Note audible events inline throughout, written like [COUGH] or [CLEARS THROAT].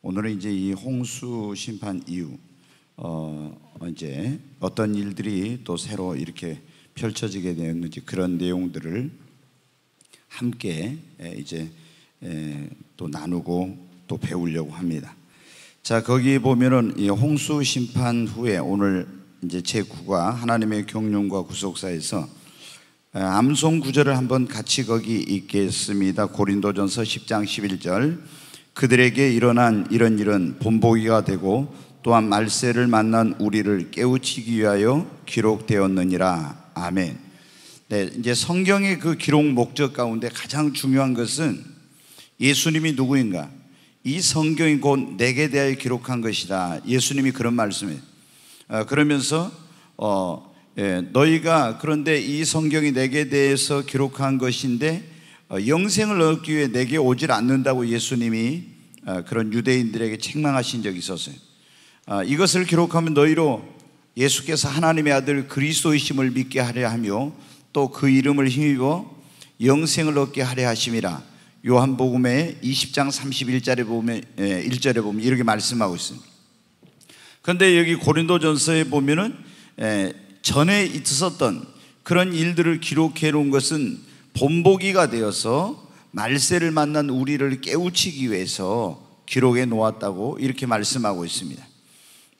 오늘은 이제 이 홍수 심판 이후 어 이제 어떤 일들이 또 새로 이렇게 펼쳐지게 되었는지 그런 내용들을 함께 이제 또 나누고 또 배우려고 합니다. 자 거기 보면은 이 홍수 심판 후에 오늘 이제 제 9가 하나님의 경륜과 구속사에서 암송 구절을 한번 같이 거기 읽겠습니다. 고린도전서 10장 11절. 그들에게 일어난 이런 일은 본보기가 되고 또한 말세를 만난 우리를 깨우치기 위하여 기록되었느니라. 아멘. 네, 이제 성경의 그 기록 목적 가운데 가장 중요한 것은 예수님이 누구인가? 이 성경이 곧 내게 대하여 기록한 것이다. 예수님이 그런 말씀을 어, 그러면서 어, 예, 너희가 그런데 이 성경이 내게 대해서 기록한 것인데 어, 영생을 얻기 위해 내게 오질 않는다고 예수님이 어, 그런 유대인들에게 책망하신 적이 있었어요. 어, 이것을 기록하면 너희로 예수께서 하나님의 아들 그리스도이심을 믿게 하려 하며 또 그 이름을 힘입어 영생을 얻게 하려 하심이라. 요한복음의 20장 31절에 보면 1절에 예, 보면 이렇게 말씀하고 있습니다. 그런데 여기 고린도전서에 보면은 예, 전에 있었던 그런 일들을 기록해 놓은 것은 본보기가 되어서 말세를 만난 우리를 깨우치기 위해서 기록에 놓았다고 이렇게 말씀하고 있습니다.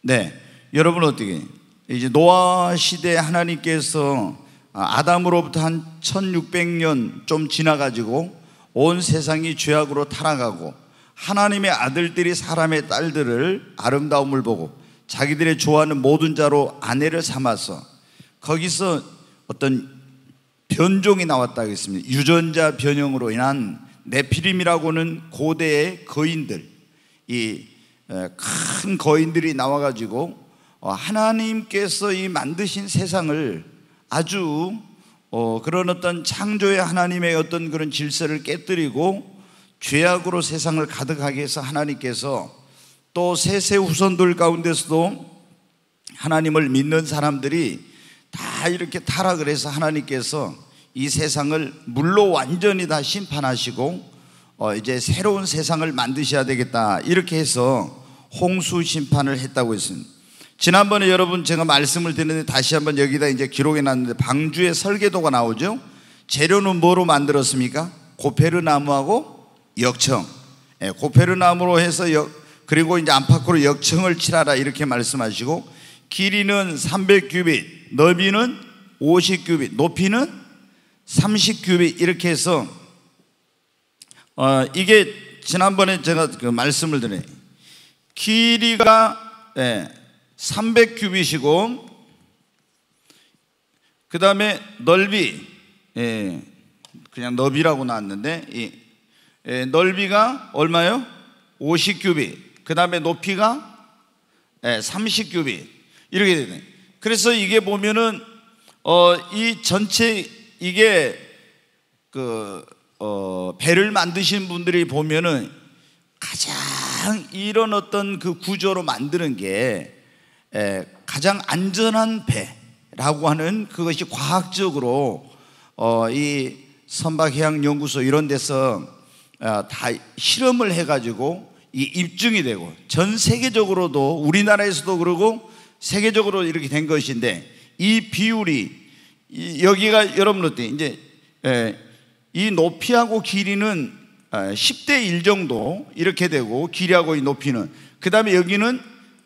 네. 여러분 어떻게 이제 노아 시대 하나님께서 아담으로부터 한 1600년 좀 지나가지고 온 세상이 죄악으로 타락하고 하나님의 아들들이 사람의 딸들을 아름다움을 보고 자기들의 좋아하는 모든 자로 아내를 삼아서 거기서 어떤 변종이 나왔다 하겠습니다. 유전자 변형으로 인한 네피림이라고는 고대의 거인들, 이 큰 거인들이 나와가지고 어, 하나님께서 이 만드신 세상을 아주 어, 그런 어떤 창조의 하나님의 어떤 그런 질서를 깨뜨리고 죄악으로 세상을 가득하게 해서 하나님께서 또 세세 후손들 가운데서도 하나님을 믿는 사람들이 다 이렇게 타락을 해서 하나님께서 이 세상을 물로 완전히 다 심판하시고 어 이제 새로운 세상을 만드셔야 되겠다 이렇게 해서 홍수 심판을 했다고 했습니다. 지난번에 여러분 제가 말씀을 드렸는데 다시 한번 여기다 이제 기록해 놨는데 방주의 설계도가 나오죠. 재료는 뭐로 만들었습니까? 고페르 나무하고 역청. 예, 고페르 나무로 해서 역, 그리고 이제 안팎으로 역청을 칠하라 이렇게 말씀하시고 길이는 300규빗, 너비는 50규빗, 높이는 30규빗 이렇게 해서 어, 이게 지난번에 제가 그 말씀을 드린 길이가 예, 300규빗이고 그 다음에 넓이 예, 그냥 너비라고 나왔는데 예, 넓이가 얼마요? 50규빗 그 다음에 높이가 30규빗 예, 이렇게 되네. 그래서 이게 보면은 어, 이 전체 이게 그 어, 배를 만드신 분들이 보면은 가장 이런 어떤 그 구조로 만드는 게 에, 가장 안전한 배라고 하는 그것이 과학적으로 어, 이 선박해양연구소 이런 데서 어, 다 실험을 해가지고 이 입증이 되고 전 세계적으로도 우리나라에서도 그러고 세계적으로 이렇게 된 것인데 이 비율이 여기가 여러분 들때 이제 예, 이 높이하고 길이는 10대 아, 1 정도 이렇게 되고 길이하고 이 높이는 그 다음에 여기는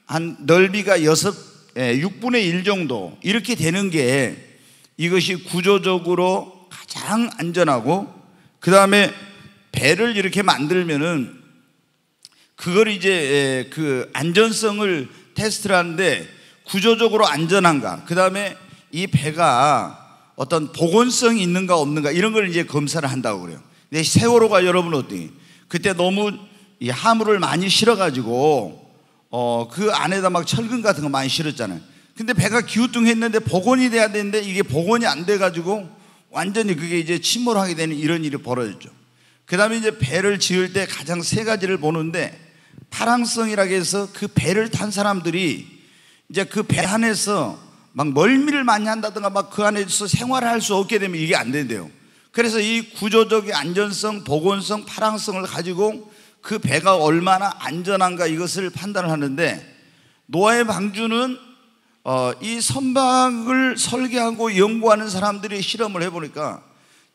한 넓이가 6 6분의 1 정도 이렇게 되는 게 이것이 구조적으로 가장 안전하고 그 다음에 배를 이렇게 만들면은 그걸 이제 예, 그 안전성을 테스트를 하는데 구조적으로 안전한가, 그 다음에 이 배가 어떤 복원성이 있는가 없는가 이런 걸 이제 검사를 한다고 그래요. 근데 세월호가 여러분 어때? 요 그때 너무 이 하물을 많이 실어가지고 어, 그 안에다 막 철근 같은 거 많이 실었잖아요. 근데 배가 기우뚱했는데 복원이 돼야 되는데 이게 복원이 안 돼가지고 완전히 그게 이제 침몰하게 되는 이런 일이 벌어졌죠. 그 다음에 이제 배를 지을 때 가장 세 가지를 보는데 파랑성이라고 해서 그 배를 탄 사람들이 이제 그 배 안에서 막 멀미를 많이 한다든가 막 그 안에서 생활을 할 수 없게 되면 이게 안 된대요. 그래서 이 구조적인 안전성, 보건성, 파랑성을 가지고 그 배가 얼마나 안전한가 이것을 판단을 하는데 노아의 방주는 어, 이 선박을 설계하고 연구하는 사람들이 실험을 해보니까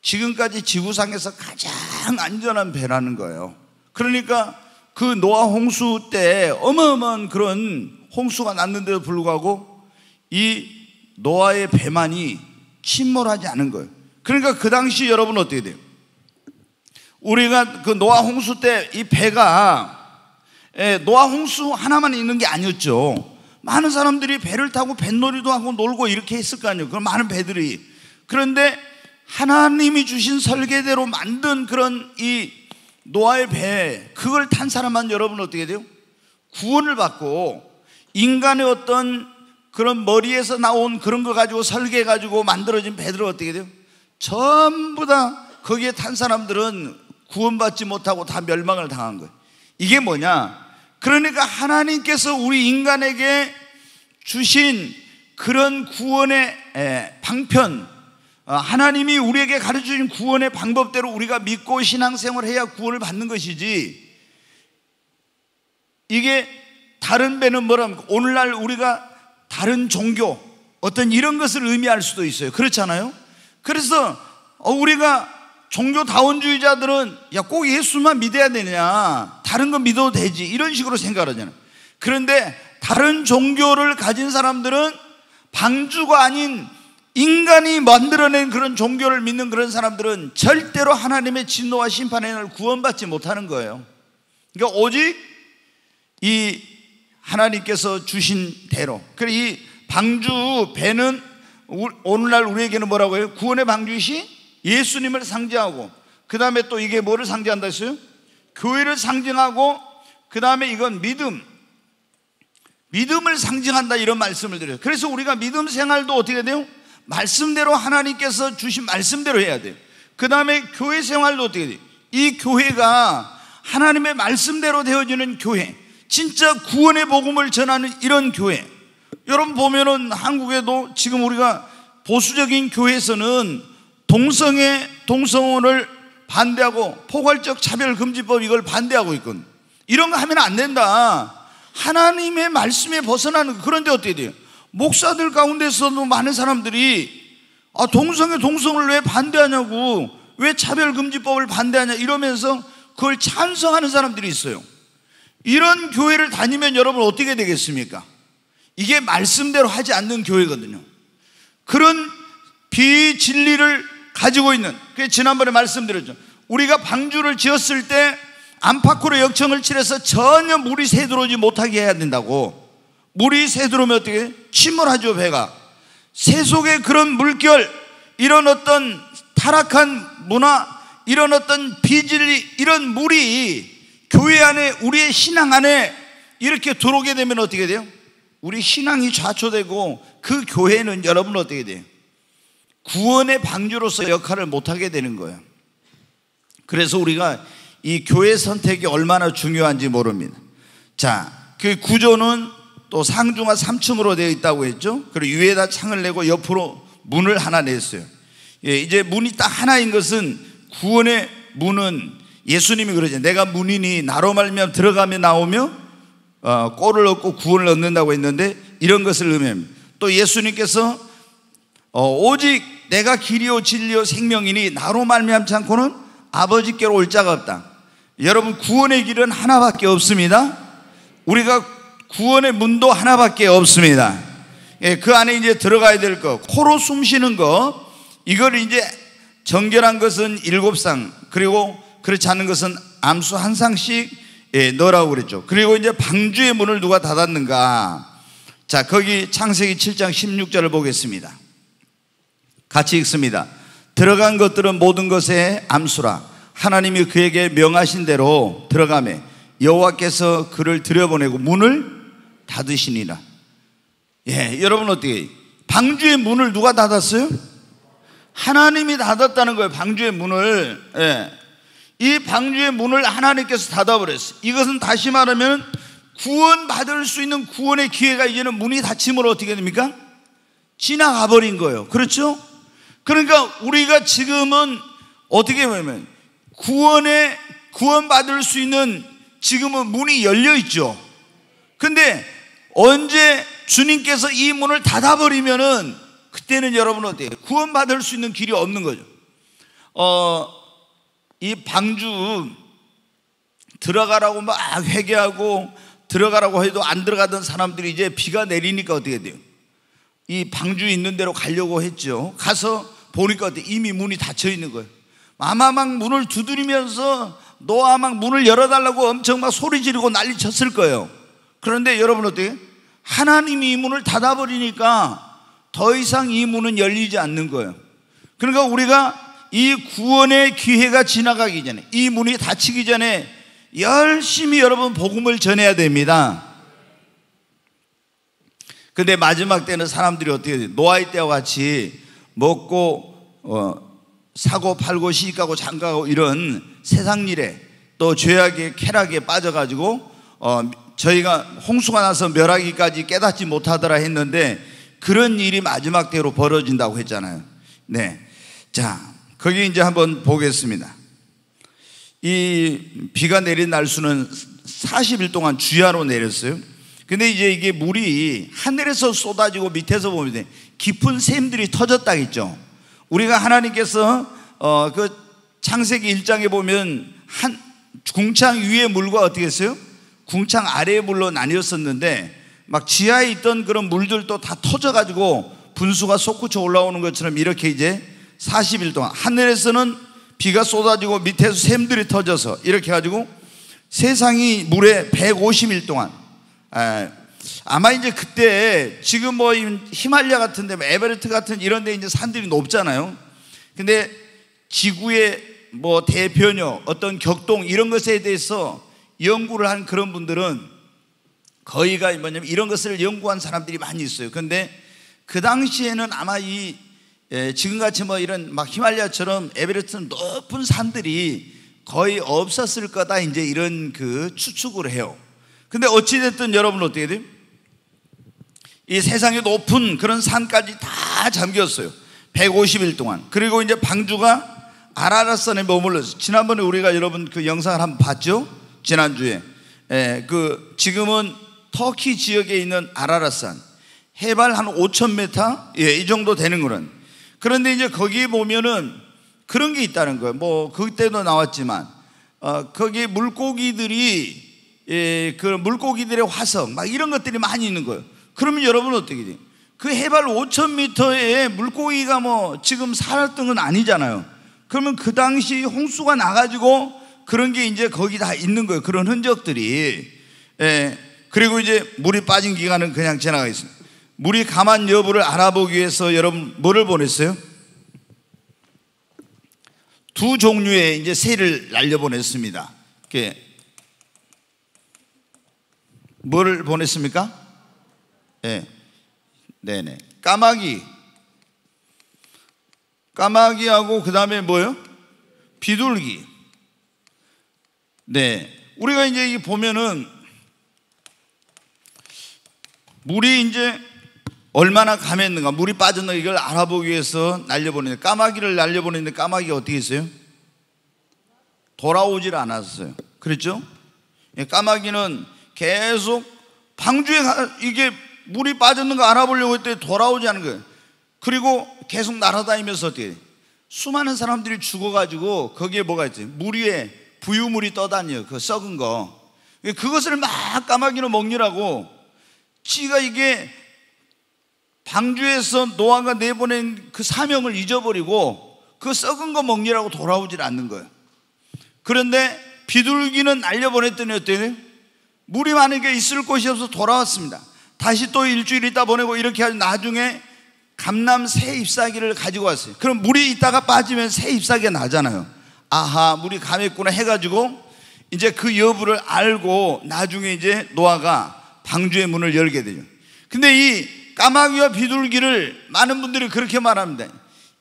지금까지 지구상에서 가장 안전한 배라는 거예요. 그러니까 그 노아 홍수 때 어마어마한 그런 홍수가 났는데도 불구하고 이 노아의 배만이 침몰하지 않은 거예요. 그러니까 그 당시 여러분 어떻게 돼요? 우리가 그 노아 홍수 때 이 배가 예, 노아 홍수 하나만 있는 게 아니었죠. 많은 사람들이 배를 타고 뱃놀이도 하고 놀고 이렇게 했을 거 아니에요. 그 많은 배들이. 그런데 하나님이 주신 설계대로 만든 그런 이 노아의 배, 그걸 탄 사람만 여러분 어떻게 돼요? 구원을 받고 인간의 어떤 그런 머리에서 나온 그런 거 가지고 설계 해 가지고 만들어진 배들은 어떻게 돼요? 전부 다 거기에 탄 사람들은 구원받지 못하고 다 멸망을 당한 거예요. 이게 뭐냐? 그러니까 하나님께서 우리 인간에게 주신 그런 구원의 방편, 어, 하나님이 우리에게 가르쳐 주신 구원의 방법대로 우리가 믿고 신앙생활 해야 구원을 받는 것이지, 이게 다른 배는 뭐라면 오늘날 우리가 다른 종교 어떤 이런 것을 의미할 수도 있어요. 그렇잖아요. 그래서 어, 우리가 종교다원주의자들은 야 꼭 예수만 믿어야 되냐 다른 거 믿어도 되지 이런 식으로 생각하잖아요. 그런데 다른 종교를 가진 사람들은 방주가 아닌 인간이 만들어낸 그런 종교를 믿는 그런 사람들은 절대로 하나님의 진노와 심판의 날 구원받지 못하는 거예요. 그러니까 오직 이 하나님께서 주신 대로. 그래 이 방주 배는 오늘날 우리에게는 뭐라고 해요? 구원의 방주시 예수님을 상징하고 그 다음에 또 이게 뭐를 상징한다 했어요? 교회를 상징하고 그 다음에 이건 믿음 믿음을 상징한다 이런 말씀을 드려요 그래서 우리가 믿음 생활도 어떻게 돼요? 말씀대로 하나님께서 주신 말씀대로 해야 돼요 그 다음에 교회 생활도 어떻게 돼요? 이 교회가 하나님의 말씀대로 되어지는 교회 진짜 구원의 복음을 전하는 이런 교회. 여러분 보면은 한국에도 지금 우리가 보수적인 교회에서는 동성애 동성혼을 반대하고 포괄적 차별 금지법 이걸 반대하고 있건 이런 거 하면 안 된다. 하나님의 말씀에 벗어나는 그런데 어떻게 돼요? 목사들 가운데서도 많은 사람들이 아 동성애 동성을 왜 반대하냐고 왜 차별 금지법을 반대하냐 이러면서 그걸 찬성하는 사람들이 있어요. 이런 교회를 다니면 여러분 어떻게 되겠습니까? 이게 말씀대로 하지 않는 교회거든요. 그런 비진리를 가지고 있는, 그 지난번에 말씀드렸죠. 우리가 방주를 지었을 때 안팎으로 역청을 칠해서 전혀 물이 새들어오지 못하게 해야 된다고. 물이 새들어오면 어떻게? 침몰 하죠, 배가. 새 속에 그런 물결, 이런 어떤 타락한 문화, 이런 어떤 비진리, 이런 물이 교회 안에 우리의 신앙 안에 이렇게 들어오게 되면 어떻게 돼요? 우리 신앙이 좌초되고 그 교회는 여러분 어떻게 돼요? 구원의 방주로서 역할을 못하게 되는 거예요. 그래서 우리가 이 교회 선택이 얼마나 중요한지 모릅니다. 자, 그 구조는 또 상중하 3층으로 되어 있다고 했죠. 그리고 위에다 창을 내고 옆으로 문을 하나 냈어요. 예, 이제 문이 딱 하나인 것은 구원의 문은 예수님이 그러죠. 내가 문인이 나로 말미암아 들어가며 나오며 어, 꼴을 얻고 구원을 얻는다고 했는데 이런 것을 의미합니다. 또 예수님께서 어, 오직 내가 길이요 진리요 생명이니 나로 말미암지 않고는 아버지께로 올 자가 없다. 여러분 구원의 길은 하나밖에 없습니다. 우리가 구원의 문도 하나밖에 없습니다. 예, 그 안에 이제 들어가야 될 거, 코로 숨 쉬는 거, 이걸 이제 정결한 것은 일곱 상, 그리고 그렇지 않은 것은 암수 한 상씩 예, 넣으라고 그랬죠. 그리고 이제 방주의 문을 누가 닫았는가? 자, 거기 창세기 7장 16절을 보겠습니다. 같이 읽습니다. 들어간 것들은 모든 것의 암수라 하나님이 그에게 명하신 대로 들어가매 여호와께서 그를 들여보내고 문을 닫으시니라. 예, 여러분 어떻게 방주의 문을 누가 닫았어요? 하나님이 닫았다는 거예요. 방주의 문을. 예. 이 방주의 문을 하나님께서 닫아버렸어요. 이것은 다시 말하면 구원받을 수 있는 구원의 기회가 이제는 문이 닫힘으로 어떻게 됩니까? 지나가 버린 거예요. 그렇죠? 그러니까 우리가 지금은 어떻게 보면 구원에 구원받을 수 있는 지금은 문이 열려 있죠. 근데 언제 주님께서 이 문을 닫아버리면은 그때는 여러분 어때요? 구원받을 수 있는 길이 없는 거죠. 어, 이 방주 들어가라고 막 회개하고 들어가라고 해도 안 들어가던 사람들이 이제 비가 내리니까 어떻게 돼요? 이 방주 있는 대로 가려고 했죠. 가서 보니까 어때? 이미 문이 닫혀 있는 거예요. 아마 막 문을 두드리면서 노아 막 문을 열어달라고 엄청 막 소리 지르고 난리 쳤을 거예요. 그런데 여러분 어떻게? 하나님이 이 문을 닫아버리니까 더 이상 이 문은 열리지 않는 거예요. 그러니까 우리가 이 구원의 기회가 지나가기 전에 이 문이 닫히기 전에 열심히 여러분 복음을 전해야 됩니다. 근데 마지막 때는 사람들이 어떻게 돼? 노아의 때와 같이 먹고 어, 사고 팔고 시집가고 장가고 이런 세상 일에 또 죄악의 쾌락에 빠져가지고 어, 저희가 홍수가 나서 멸하기까지 깨닫지 못하더라 했는데 그런 일이 마지막 때로 벌어진다고 했잖아요. 네, 자 거기 이제 한번 보겠습니다. 이 비가 내린 날수는 40일 동안 주야로 내렸어요. 근데 이제 이게 물이 하늘에서 쏟아지고 밑에서 보면 깊은 샘들이 터졌다겠죠. 우리가 하나님께서 어 그 창세기 1장에 보면 한 궁창 위의 물과 어떻게 했어요? 궁창 아래의 물로 나뉘었었는데 막 지하에 있던 그런 물들도 다 터져가지고 분수가 솟구쳐 올라오는 것처럼 이렇게 이제 40일 동안 하늘에서는 비가 쏟아지고 밑에서 샘들이 터져서 이렇게 해가지고 세상이 물에 150일 동안 에, 아마 이제 그때 지금 뭐 히말리아 같은 데 뭐 에베레트 같은 이런 데 이제 산들이 높잖아요. 근데 지구의 뭐 대변여 어떤 격동 이런 것에 대해서 연구를 한 그런 분들은 거의가 뭐냐면 이런 것을 연구한 사람들이 많이 있어요. 근데 그 당시에는 아마 이 예, 지금같이 뭐 이런 막 히말리아처럼 에베레스트 는 높은 산들이 거의 없었을 거다 이제 이런 그 추측을 해요. 근데 어찌됐든 여러분 어떻게 돼요? 이세상에 높은 그런 산까지 다 잠겼어요. 150일 동안. 그리고 이제 방주가 아라라산에 머물렀어요. 지난번에 우리가 여러분 그 영상을 한번 봤죠? 지난주에. 예, 그 지금은 터키 지역에 있는 아라라산 해발 한 5,000m 예, 이 정도 되는 거는 그런데 이제 거기에 보면은 그런 게 있다는 거예요. 뭐 그때도 나왔지만 어, 거기 물고기들이 예, 그 물고기들의 화석 막 이런 것들이 많이 있는 거예요. 그러면 여러분 어떻게 돼요? 그 해발 5,000m에 물고기가 뭐 지금 살았던 건 아니잖아요. 그러면 그 당시 홍수가 나가지고 그런 게 이제 거기 다 있는 거예요. 그런 흔적들이. 예, 그리고 이제 물이 빠진 기간은 그냥 지나가 있습니다. 물이 가만 여부를 알아보기 위해서 여러분 뭐를 보냈어요? 두 종류의 이제 새를 날려보냈습니다. 이렇게 뭐를 보냈습니까? 네. 네네. 까마귀. 까마귀하고 그 다음에 뭐요? 비둘기. 네. 우리가 이제 보면은 물이 이제 얼마나 감있는가 물이 빠졌나 이걸 알아보기 위해서 날려보내는데 까마귀를 날려보내는데 까마귀가 어떻게 했어요? 돌아오질 않았어요. 그랬죠? 예, 까마귀는 계속 방주에 이게 물이 빠졌는가 알아보려고 했더니 돌아오지 않은 거예요. 그리고 계속 날아다니면서 어떻게 해요? 수많은 사람들이 죽어가지고 거기에 뭐가 있지? 물 위에 부유물이 떠다녀요. 그 썩은 거. 그것을 막 까마귀는 먹느라고 지가 이게 방주에서 노아가 내보낸 그 사명을 잊어버리고 그 썩은 거 먹느라고 돌아오질 않는 거예요. 그런데 비둘기는 날려보냈더니 어때요? 물이 많은게 있을 곳이 없어 돌아왔습니다. 다시 또 일주일 있다 보내고 이렇게 하서 나중에 감남 새 잎사귀를 가지고 왔어요. 그럼 물이 있다가 빠지면 새 잎사귀가 나잖아요. 아하, 물이 감했구나 해가지고 이제 그 여부를 알고 나중에 이제 노아가 방주의 문을 열게 되죠. 근데 이 까마귀와 비둘기를 많은 분들이 그렇게 말합니다.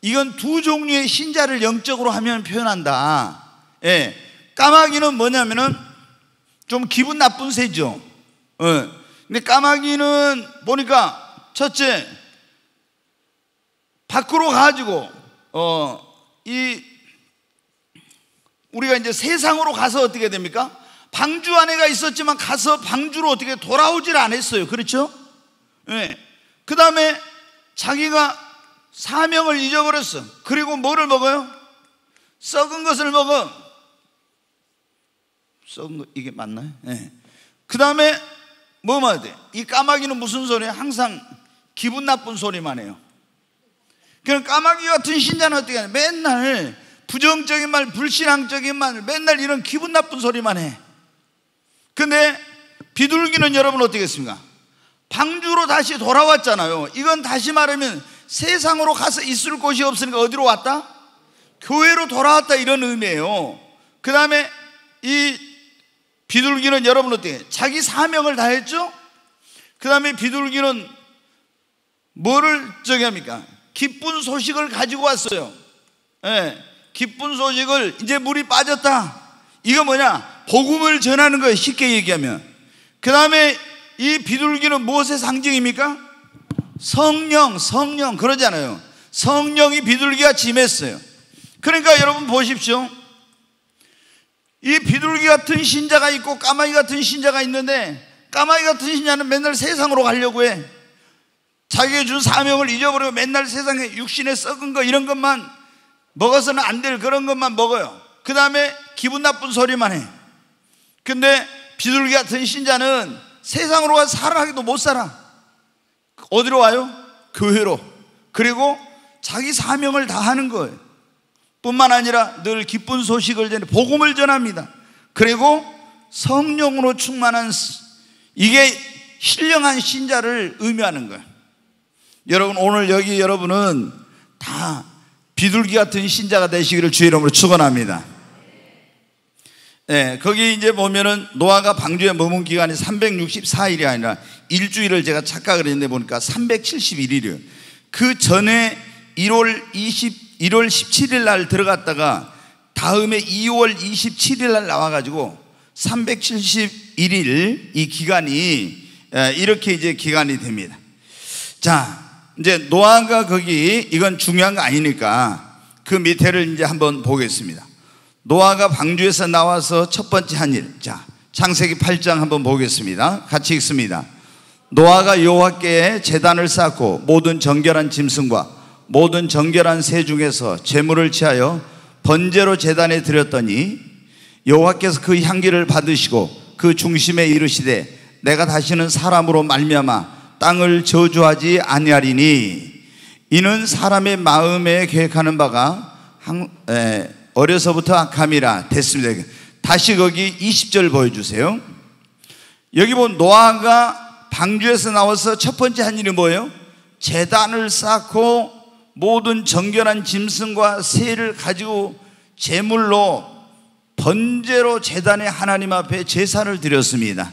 이건 두 종류의 신자를 영적으로 하면 표현한다. 예. 까마귀는 뭐냐면은 좀 기분 나쁜 새죠. 예. 근데 까마귀는 보니까 첫째 밖으로 가지고 어 이 우리가 이제 세상으로 가서 어떻게 됩니까? 방주 안에가 있었지만 가서 방주로 어떻게 돌아오질 않았어요. 그렇죠? 예. 그 다음에 자기가 사명을 잊어버렸어. 그리고 뭐를 먹어요? 썩은 것을 먹어. 썩은 거, 이게 맞나요? 네. 예. 그 다음에 뭐 말해야 돼? 이 까마귀는 무슨 소리야? 항상 기분 나쁜 소리만 해요. 그럼 까마귀 같은 신자는 어떻게 하냐? 맨날 부정적인 말, 불신앙적인 말, 맨날 이런 기분 나쁜 소리만 해. 근데 비둘기는 여러분 어떻게 했습니까? 방주로 다시 돌아왔잖아요. 이건 다시 말하면 세상으로 가서 있을 곳이 없으니까 어디로 왔다? 교회로 돌아왔다 이런 의미예요. 그 다음에 이 비둘기는 여러분 어때요? 자기 사명을 다했죠? 그 다음에 비둘기는 뭐를 저기 합니까? 기쁜 소식을 가지고 왔어요. 예. 네, 기쁜 소식을 이제 물이 빠졌다. 이거 뭐냐? 복음을 전하는 거예요. 쉽게 얘기하면. 그 다음에 이 비둘기는 무엇의 상징입니까? 성령, 성령 그러잖아요. 성령이 비둘기가 짐했어요. 그러니까 여러분 보십시오. 이 비둘기 같은 신자가 있고 까마귀 같은 신자가 있는데 까마귀 같은 신자는 맨날 세상으로 가려고 해. 자기가 준 사명을 잊어버리고 맨날 세상에 육신에 썩은 거 이런 것만 먹어서는 안 될 그런 것만 먹어요. 그 다음에 기분 나쁜 소리만 해. 근데 비둘기 같은 신자는 세상으로 가서 살아나기도 못 살아. 어디로 와요? 교회로. 그리고 자기 사명을 다하는 거예요. 뿐만 아니라 늘 기쁜 소식을 전해 복음을 전합니다. 그리고 성령으로 충만한 이게 신령한 신자를 의미하는 거예요. 여러분 오늘 여기 여러분은 다 비둘기 같은 신자가 되시기를 주의 이름으로 축원합니다. 네, 거기 이제 보면은 노아가 방주에 머문 기간이 364일이 아니라 일주일을 제가 착각을 했는데 보니까 371일이에요. 그 전에 1월 20, 1월 17일 날 들어갔다가 다음에 2월 27일 날 나와가지고 371일 이 기간이 예, 이렇게 이제 기간이 됩니다. 자, 이제 노아가 거기 이건 중요한 거 아니니까 그 밑에를 이제 한번 보겠습니다. 노아가 방주에서 나와서 첫 번째 한 일. 자, 창세기 8장 한번 보겠습니다. 같이 읽습니다. 노아가 여호와께 재단을 쌓고 모든 정결한 짐승과 모든 정결한 새 중에서 재물을 취하여 번제로 재단에 드렸더니 여호와께서 그 향기를 받으시고 그 중심에 이르시되 내가 다시는 사람으로 말미암아 땅을 저주하지 아니하리니 이는 사람의 마음에 계획하는 바가 한, 에, 어려서부터 악함이라 됐습니다. 다시 거기 20절 보여주세요. 여기 보 노아가 방주에서 나와서 첫 번째 한 일이 뭐예요? 재단을 쌓고 모든 정결한 짐승과 새를 가지고 제물로 번제로 재단에 하나님 앞에 제사를 드렸습니다.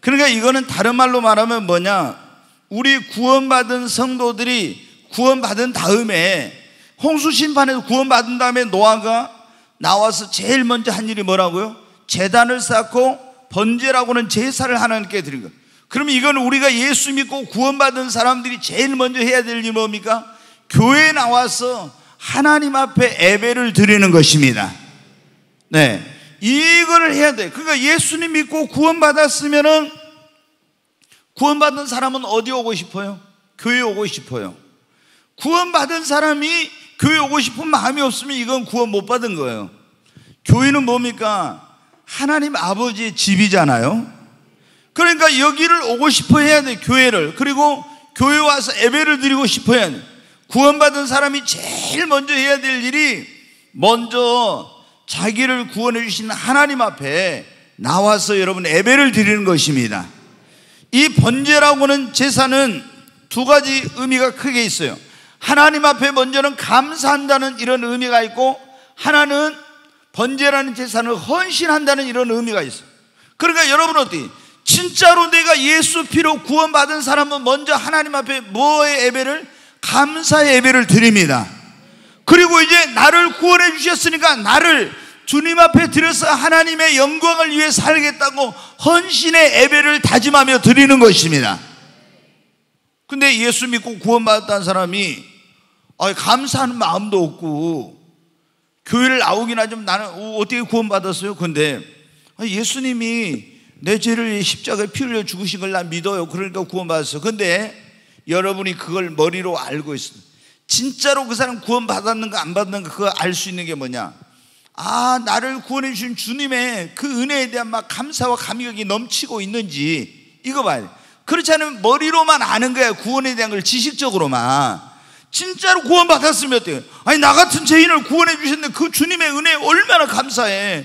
그러니까 이거는 다른 말로 말하면 뭐냐? 우리 구원받은 성도들이 구원받은 다음에 홍수 심판에서 구원받은 다음에 노아가 나와서 제일 먼저 한 일이 뭐라고요? 재단을 쌓고 번제라고는 제사를 하나님께 드린 것. 그러면 이건 우리가 예수 믿고 구원받은 사람들이 제일 먼저 해야 될 일이 뭡니까? 교회에 나와서 하나님 앞에 예배를 드리는 것입니다. 네. 이거를 해야 돼. 그러니까 예수님 믿고 구원받았으면은 구원받은 사람은 어디 오고 싶어요? 교회 오고 싶어요. 구원받은 사람이 교회 오고 싶은 마음이 없으면 이건 구원 못 받은 거예요. 교회는 뭡니까? 하나님 아버지의 집이잖아요. 그러니까 여기를 오고 싶어 해야 돼, 교회를. 그리고 교회 와서 예배를 드리고 싶어 해야 돼. 구원받은 사람이 제일 먼저 해야 될 일이 먼저 자기를 구원해 주신 하나님 앞에 나와서 여러분 예배를 드리는 것입니다. 이 번제라고는 제사는 두 가지 의미가 크게 있어요. 하나님 앞에 먼저는 감사한다는 이런 의미가 있고 하나는 번제라는 재산을 헌신한다는 이런 의미가 있어요. 그러니까 여러분 어디 진짜로 내가 예수 피로 구원받은 사람은 먼저 하나님 앞에 뭐의 예배를 감사의 예배를 드립니다. 그리고 이제 나를 구원해 주셨으니까 나를 주님 앞에 드려서 하나님의 영광을 위해 살겠다고 헌신의 예배를 다짐하며 드리는 것입니다. 근데 예수 믿고 구원받았다는 사람이 아, 감사하는 마음도 없고 교회를 나오긴 하지만 나는 어, 어떻게 구원받았어요? 근데 아, 예수님이 내 죄를 십자가에 피 흘려 죽으신 걸 난 믿어요. 그러니까 구원받았어. 근데 여러분이 그걸 머리로 알고 있습니 진짜로 그 사람 구원받았는가 안받는가 그거 알 수 있는 게 뭐냐? 아, 나를 구원해 주신 주님의 그 은혜에 대한 막 감사와 감격이 넘치고 있는지 이거 봐요. 그렇지 않으면 머리로만 아는 거야. 구원에 대한 걸 지식적으로만. 진짜로 구원받았으면 어때요? 아니, 나 같은 죄인을 구원해 주셨는데 그 주님의 은혜 얼마나 감사해.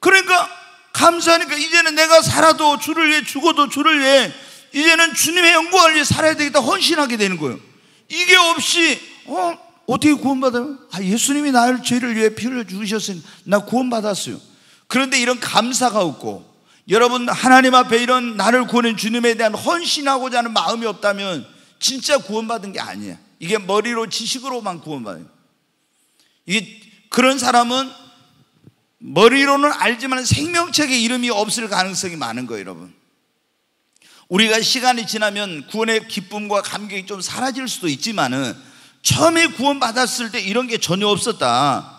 그러니까 감사하니까 이제는 내가 살아도 주를 위해 죽어도 주를 위해 이제는 주님의 영광을 위해 살아야 되겠다 헌신하게 되는 거예요. 이게 없이 어 어떻게 구원받아요? 아 예수님이 나의 죄를 위해 피를 주셨으니 나 구원받았어요. 그런데 이런 감사가 없고 여러분 하나님 앞에 이런 나를 구원해 주님에 대한 헌신하고자 하는 마음이 없다면 진짜 구원받은 게 아니야. 이게 머리로 지식으로만 구원받아요. 이 그런 사람은 머리로는 알지만 생명책의 이름이 없을 가능성이 많은 거예요, 여러분. 우리가 시간이 지나면 구원의 기쁨과 감격이 좀 사라질 수도 있지만은 처음에 구원받았을 때 이런 게 전혀 없었다.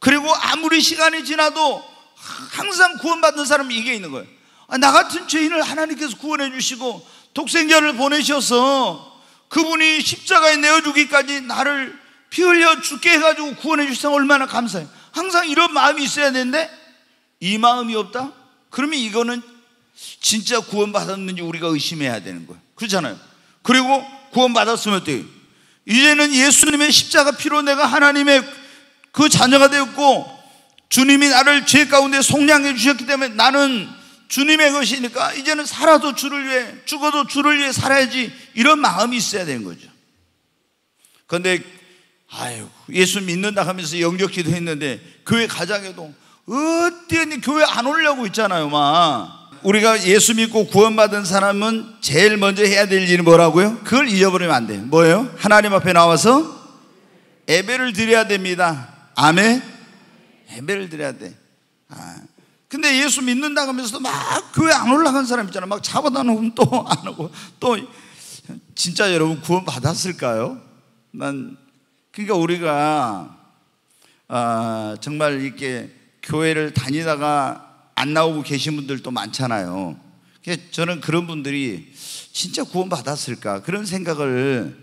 그리고 아무리 시간이 지나도 항상 구원받는 사람은 이게 있는 거예요. 아, 나 같은 죄인을 하나님께서 구원해 주시고 독생자를 보내셔서 그분이 십자가에 내어 주기까지 나를 피 흘려 죽게 해가지고 구원해 주시면 얼마나 감사해요. 항상 이런 마음이 있어야 되는데 이 마음이 없다? 그러면 이거는 진짜 구원받았는지 우리가 의심해야 되는 거예요. 그렇잖아요. 그리고 구원받았으면 어때요? 이제는 예수님의 십자가 피로 내가 하나님의 그 자녀가 되었고 주님이 나를 죄 가운데 속량해 주셨기 때문에 나는 주님의 것이니까 이제는 살아도 주를 위해 죽어도 주를 위해 살아야지 이런 마음이 있어야 되는 거죠. 그런데 아유 예수 믿는다 하면서 영접기도 했는데 교회 가장에도 어때니 교회 안 오려고 있잖아요, 막. 우리가 예수 믿고 구원받은 사람은 제일 먼저 해야 될 일이 뭐라고요? 그걸 잊어버리면 안 돼요. 뭐예요? 하나님 앞에 나와서 예배를 드려야 됩니다. 아멘. 예배를 드려야 돼. 아. 근데 예수 믿는다 하면서도 막 교회 안 올라간 사람 있잖아. 막 잡아다 놓면또 안 [LAUGHS] 오고 또 진짜 여러분 구원 받았을까요? 난 그러니까 우리가 아, 정말 이렇게 교회를 다니다가 안 나오고 계신 분들도 많잖아요. 저는 그런 분들이 진짜 구원 받았을까 그런 생각을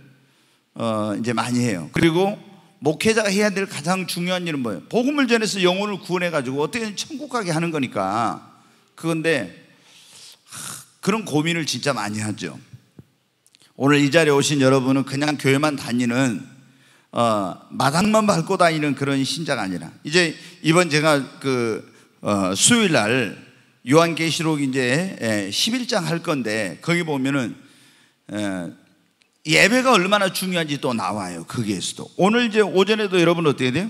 어, 이제 많이 해요. 그리고 목회자가 해야 될 가장 중요한 일은 뭐예요? 복음을 전해서 영혼을 구원해 가지고 어떻게든 천국 가게 하는 거니까. 그런데 그런 고민을 진짜 많이 하죠. 오늘 이 자리에 오신 여러분은 그냥 교회만 다니는 어, 마당만 밟고 다니는 그런 신자가 아니라 이제 이번 제가 그 어, 수요일 날 요한계시록 이제 에, 예, 11장 할 건데 거기 보면은 에, 예, 예배가 얼마나 중요한지 또 나와요. 거기에서도. 오늘 이제 오전에도 여러분 어떻게 돼요?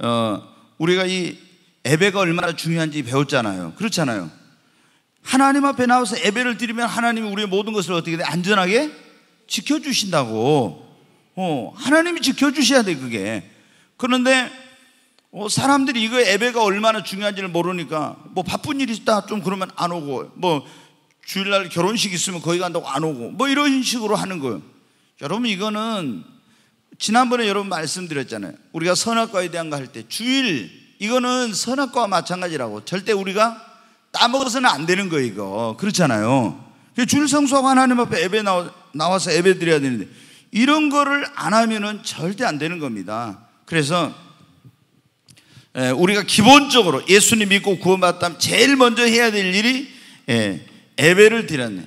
어, 우리가 이 예배가 얼마나 중요한지 배웠잖아요. 그렇잖아요. 하나님 앞에 나와서 예배를 드리면 하나님이 우리의 모든 것을 어떻게 돼? 안전하게 지켜주신다고. 어, 하나님이 지켜주셔야 돼, 그게. 그런데 어, 사람들이 이거 예배가 얼마나 중요한지를 모르니까 뭐 바쁜 일이 있다 좀 그러면 안 오고 뭐 주일날 결혼식 있으면 거기 간다고 안 오고 뭐 이런 식으로 하는 거예요. 여러분 이거는 지난번에 여러분 말씀드렸잖아요. 우리가 선악과에 대한 거 할 때 주일 이거는 선악과와 마찬가지라고 절대 우리가 따먹어서는 안 되는 거예요, 이거. 그렇잖아요. 그 주일 성수하고 하나님 앞에 예배 나와, 나와서 예배 드려야 되는데 이런 거를 안 하면은 절대 안 되는 겁니다. 그래서 우리가 기본적으로 예수님 믿고 구원받다면 제일 먼저 해야 될 일이 예, 에베를 드렸네.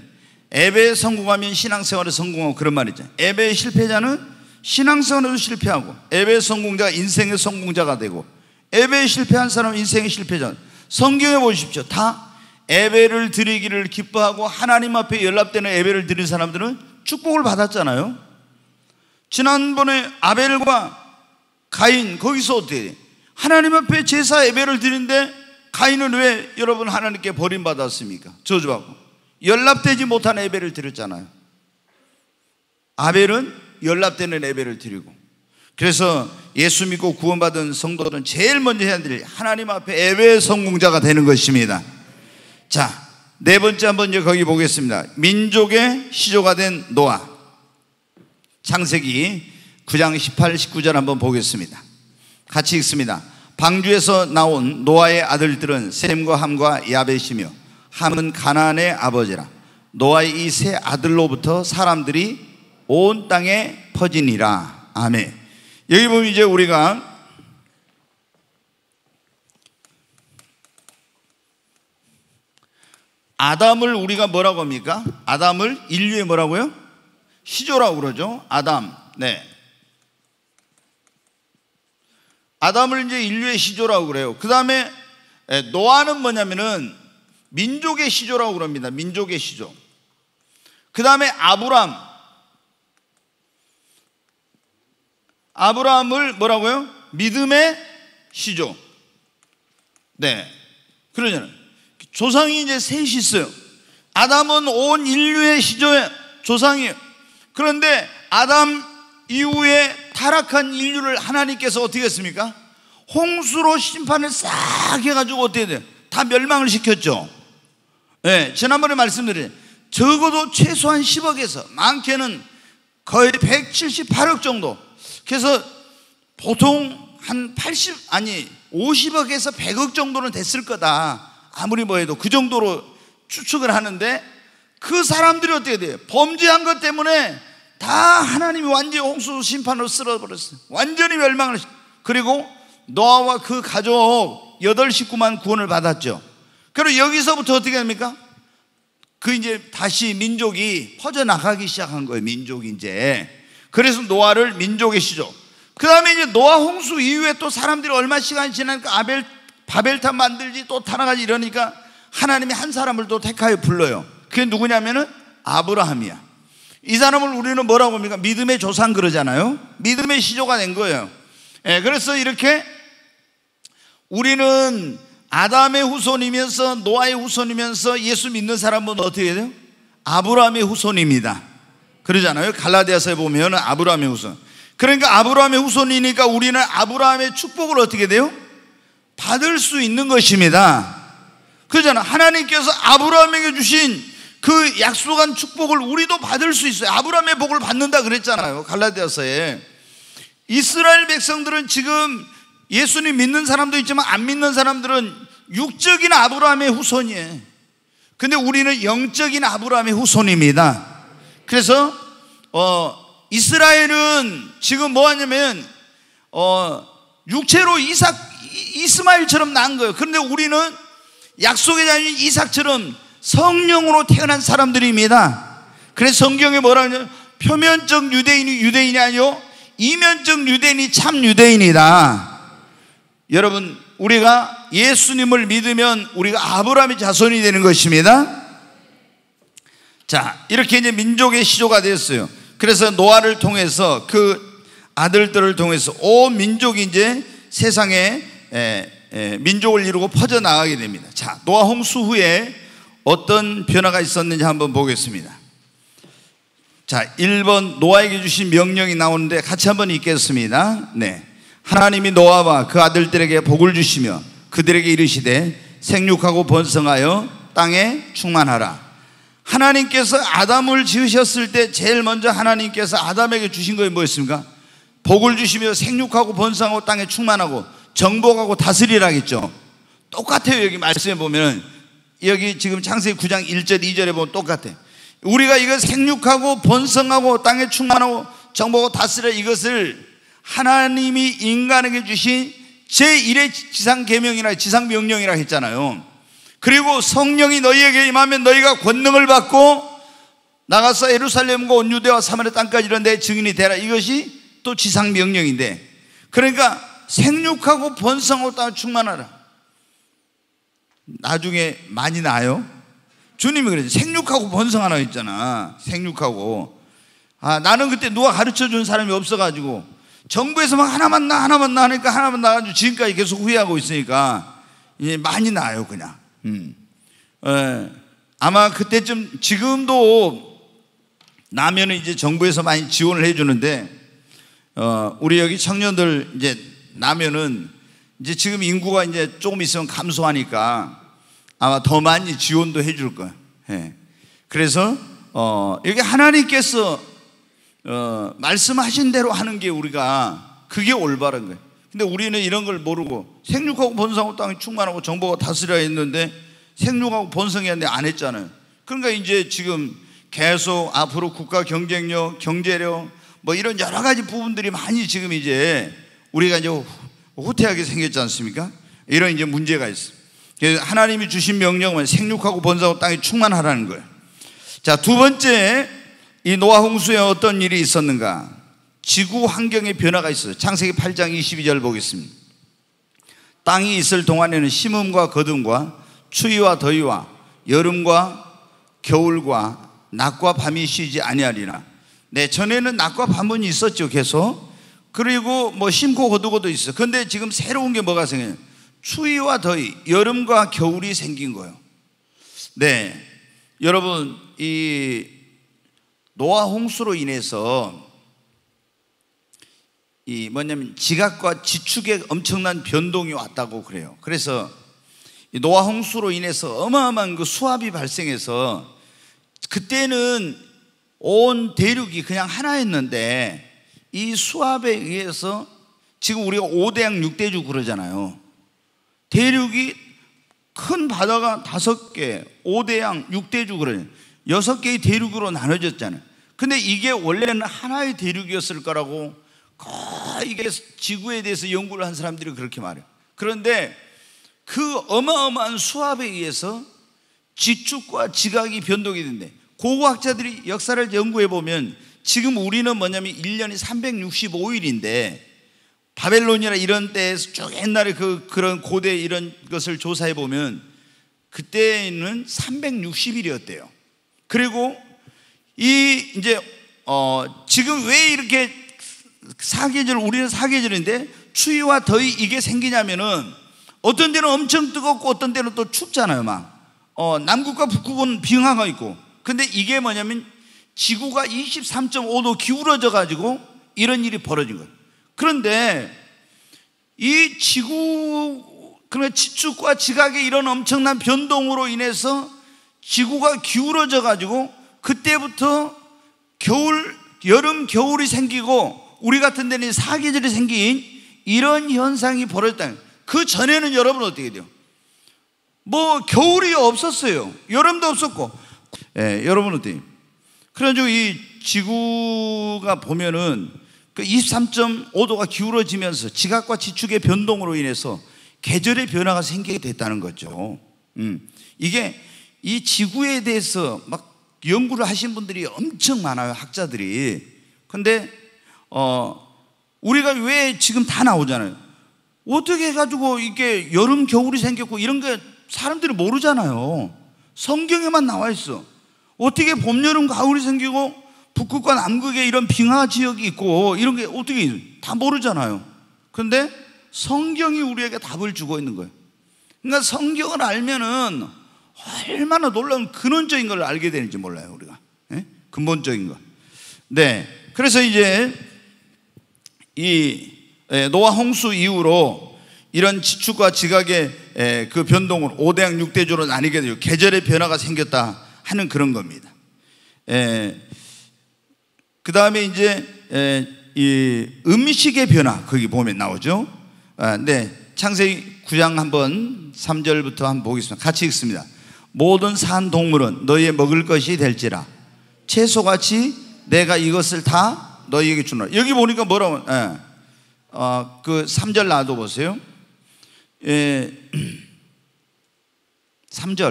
에베 성공하면 신앙생활에 성공하고 그런 말이죠. 에베 실패자는 신앙생활에도 실패하고 에베 성공자가 인생의 성공자가 되고 에베 실패한 사람은 인생의 실패자. 성경에 보십시오. 다 에베를 드리기를 기뻐하고 하나님 앞에 연락되는 에베를 드린 사람들은 축복을 받았잖아요. 지난번에 아벨과 가인 거기서 어떻게 돼? 하나님 앞에 제사 에베를 드리는데 가인은 왜 여러분 하나님께 버림받았습니까? 저주하고 연락되지 못한 예배를 드렸잖아요. 아벨은 연락되는 예배를 드리고 그래서 예수 믿고 구원받은 성도들 제일 먼저 해야 될 하나님 앞에 예배 성공자가 되는 것입니다. 자, 네 번째 한번 거기 보겠습니다. 민족의 시조가 된 노아. 창세기 9장 18, 19절 한번 보겠습니다. 같이 읽습니다. 방주에서 나온 노아의 아들들은 셈과 함과 야벳이며 함은 가나안의 아버지라 노아의 이 세 아들로부터 사람들이 온 땅에 퍼지니라 아멘 여기 보면 이제 우리가 아담을 우리가 뭐라고 합니까? 아담을 인류의 뭐라고요? 시조라고 그러죠 아담 네 아담을 이제 인류의 시조라고 그래요. 그 다음에 예, 노아는 뭐냐면은 민족의 시조라고 그럽니다. 민족의 시조. 그 다음에 아브람. 아브람을 뭐라고요? 믿음의 시조. 네. 그러잖아요. 조상이 이제 셋이 있어요. 아담은 온 인류의 시조의 조상이에요. 그런데 아담 이후에 타락한 인류를 하나님께서 어떻게 했습니까? 홍수로 심판을 싹 해가지고 어떻게 돼다 멸망을 시켰죠. 네, 지난번에 말씀드린 적어도 최소한 10억에서 많게는 거의 178억 정도. 그래서 보통 한 80, 아니 50억에서 100억 정도는 됐을 거다. 아무리 뭐 해도 그 정도로 추측을 하는데 그 사람들이 어떻게 돼요? 범죄한 것 때문에 다 하나님이 완전히 홍수 심판으로 쓸어버렸어요. 완전히 멸망을 했어요. 그리고 노아와 그 가족 여덟 식구만 구원을 받았죠. 그리고 여기서부터 어떻게 됩니까? 그 이제 다시 민족이 퍼져나가기 시작한 거예요. 민족이 이제. 그래서 노아를 민족의 시조. 그 다음에 이제 노아 홍수 이후에 또 사람들이 얼마 시간이 지나니까 아벨, 바벨탑 만들지 또타나가지 이러니까 하나님이 한 사람을 또 택하여 불러요. 그게 누구냐면은 아브라함이야. 이 사람을 우리는 뭐라고 합니까? 믿음의 조상 그러잖아요. 믿음의 시조가 된 거예요. 예, 그래서 이렇게 우리는 아담의 후손이면서 노아의 후손이면서 예수 믿는 사람은 어떻게 돼요? 아브라함의 후손입니다. 그러잖아요. 갈라디아서에 보면 아브라함의 후손. 그러니까 아브라함의 후손이니까 우리는 아브라함의 축복을 어떻게 돼요? 받을 수 있는 것입니다. 그러잖아. 요 하나님께서 아브라함에게 주신 그 약속한 축복을 우리도 받을 수 있어요. 아브라함의 복을 받는다 그랬잖아요. 갈라디아서에. 이스라엘 백성들은 지금 예수님 믿는 사람도 있지만 안 믿는 사람들은 육적인 아브라함의 후손이에요. 근데 우리는 영적인 아브라함의 후손입니다. 그래서 어, 이스라엘은 지금 뭐 하냐면 어, 육체로 이삭 이스마일처럼 난 거예요. 그런데 우리는 약속의 자녀 이삭처럼 성령으로 태어난 사람들입니다. 그래서 성경에 뭐라 하냐? 표면적 유대인이 유대인이 아니요. 이면적 유대인이 참 유대인이다. 여러분, 우리가 예수님을 믿으면 우리가 아브라함의 자손이 되는 것입니다. 자, 이렇게 이제 민족의 시조가 됐어요. 그래서 노아를 통해서 그 아들들을 통해서 온 민족이 이제 세상에 에, 에, 민족을 이루고 퍼져나가게 됩니다. 자, 노아 홍수 후에 어떤 변화가 있었는지 한번 보겠습니다. 자, 1번 노아에게 주신 명령이 나오는데 같이 한번 읽겠습니다. 네. 하나님이 노아와 그 아들들에게 복을 주시며 그들에게 이르시되 생육하고 번성하여 땅에 충만하라. 하나님께서 아담을 지으셨을 때 제일 먼저 하나님께서 아담에게 주신 것이 뭐였습니까? 복을 주시며 생육하고 번성하고 땅에 충만하고 정복하고 다스리라겠죠. 똑같아요. 여기 말씀해 보면 여기 지금 창세기 9장 1절 2절에 보면 똑같아. 우리가 이걸 생육하고 번성하고 땅에 충만하고 정복고 다스려 이것을 하나님이 인간에게 주신 제1의 지상 계명이나 지상 명령이라 했잖아요. 그리고 성령이 너희에게 임하면 너희가 권능을 받고 나가서 예루살렘과 온 유대와 사마리 땅까지 이런 내 증인이 되라. 이것이 또 지상 명령인데. 그러니까 생육하고 번성하고 땅 충만하라. 나중에 많이 나요? 주님이 그러죠. 생육하고 번성하나 있잖아. 생육하고. 아, 나는 그때 누가 가르쳐 준 사람이 없어가지고 정부에서만 하나만 나, 하나만 나 하니까 하나만 나가지고 지금까지 계속 후회하고 있으니까 이제 많이 나요, 그냥. 음. 에, 예. 아마 그때쯤 지금도 나면은 이제 정부에서 많이 지원을 해주는데 어, 우리 여기 청년들 이제 나면은 이제 지금 인구가 이제 조금 있으면 감소하니까 아마 더 많이 지원도 해줄 거예요. 예. 그래서 어, 여기 하나님께서 어, 말씀하신 대로 하는 게 우리가 그게 올바른 거예요. 근데 우리는 이런 걸 모르고 생육하고 본성하고 땅이 충만하고 정보가 다스려 했는데 생육하고 본성이었는데안 했잖아요. 그러니까 이제 지금 계속 앞으로 국가 경쟁력, 경제력 뭐 이런 여러 가지 부분들이 많이 지금 이제 우리가 이제 후퇴하게 생겼지 않습니까? 이런 이제 문제가 있어. 그래서 하나님이 주신 명령은 생육하고 번성하고 땅에 충만하라는 거예요. 자, 두 번째 이 노아 홍수에 어떤 일이 있었는가? 지구 환경의 변화가 있어요. 창세기 8장 22절 보겠습니다. 땅이 있을 동안에는 심음과 거둠과 추위와 더위와 여름과 겨울과 낮과 밤이 쉬지 아니하리라. 네, 전에는 낮과 밤은 있었죠, 계속. 그리고 뭐 심고 거두고도 있어. 근데 지금 새로운 게 뭐가 생겨요? 추위와 더위, 여름과 겨울이 생긴 거예요. 네. 여러분, 이 노아 홍수로 인해서 이 뭐냐면 지각과 지축에 엄청난 변동이 왔다고 그래요. 그래서 노아 홍수로 인해서 어마어마한 그 수압이 발생해서 그때는 온 대륙이 그냥 하나였는데 이 수압에 의해서 지금 우리가 5대양 6대주 그러잖아요. 대륙이 큰 바다가 5개, 5대양 6대주 그러잖아요. 6개의 대륙으로 나눠졌잖아요. 근데 이게 원래는 하나의 대륙이었을 거라고 이게 지구에 대해서 연구를 한 사람들이 그렇게 말해요. 그런데 그 어마어마한 수압에 의해서 지축과 지각이 변동이 된대. 고고학자들이 역사를 연구해 보면 지금 우리는 뭐냐면 1년이 365일인데 바벨론이나 이런 때에서 쭉 옛날에 그, 그런 고대 이런 것을 조사해 보면 그때는 360일이었대요. 그리고 이 이제 어 지금 왜 이렇게 사계절 우리는 사계절인데 추위와 더위 이게 생기냐면은 어떤 때는 엄청 뜨겁고 어떤 때는 또 춥잖아요 막. 어 남극과 북극은 빙하가 있고. 근데 이게 뭐냐면 지구가 23.5도 기울어져 가지고 이런 일이 벌어진 거예요. 그런데 이 지구 그러 그러니까 지축과 지각의 이런 엄청난 변동으로 인해서 지구가 기울어져 가지고 그때부터 겨울 여름 겨울이 생기고 우리 같은 데는 사계절이 생긴 이런 현상이 벌어졌다. 그 전에는 여러분 어떻게 돼요? 뭐 겨울이 없었어요. 여름도 없었고. 예, 여러분 어때요? 그런가지이 지구가 보면은 그 23.5도가 기울어지면서 지각과 지축의 변동으로 인해서 계절의 변화가 생기게 됐다는 거죠. 음. 이게 이 지구에 대해서 막 연구를 하신 분들이 엄청 많아요, 학자들이. 근데, 어, 우리가 왜 지금 다 나오잖아요. 어떻게 해가지고 이게 여름, 겨울이 생겼고 이런 게 사람들이 모르잖아요. 성경에만 나와 있어. 어떻게 봄, 여름, 가을이 생기고 북극과 남극에 이런 빙하 지역이 있고 이런 게 어떻게 다 모르잖아요. 그런데 성경이 우리에게 답을 주고 있는 거예요. 그러니까 성경을 알면은 얼마나 놀라운 근원적인 걸 알게 되는지 몰라요, 우리가. 예? 근본적인 거. 네. 그래서 이제 이 예, 노아 홍수 이후로 이런 지축과 지각의 예, 그 변동을 5대양 6대조로 나뉘게 되요 계절의 변화가 생겼다. 하는 그런 겁니다. 예. 그 다음에 이제 에, 예, 이 음식의 변화 거기 보면 나오죠. 아, 네, 창세기 9장 한번 3절부터 한번 보겠습니다. 같이 읽습니다. 모든 산 동물은 너희의 먹을 것이 될지라 채소같이 내가 이것을 다 너희에게 주노라. 여기 보니까 뭐라고? 예. 어, 그 3절 놔둬 보세요. 3절.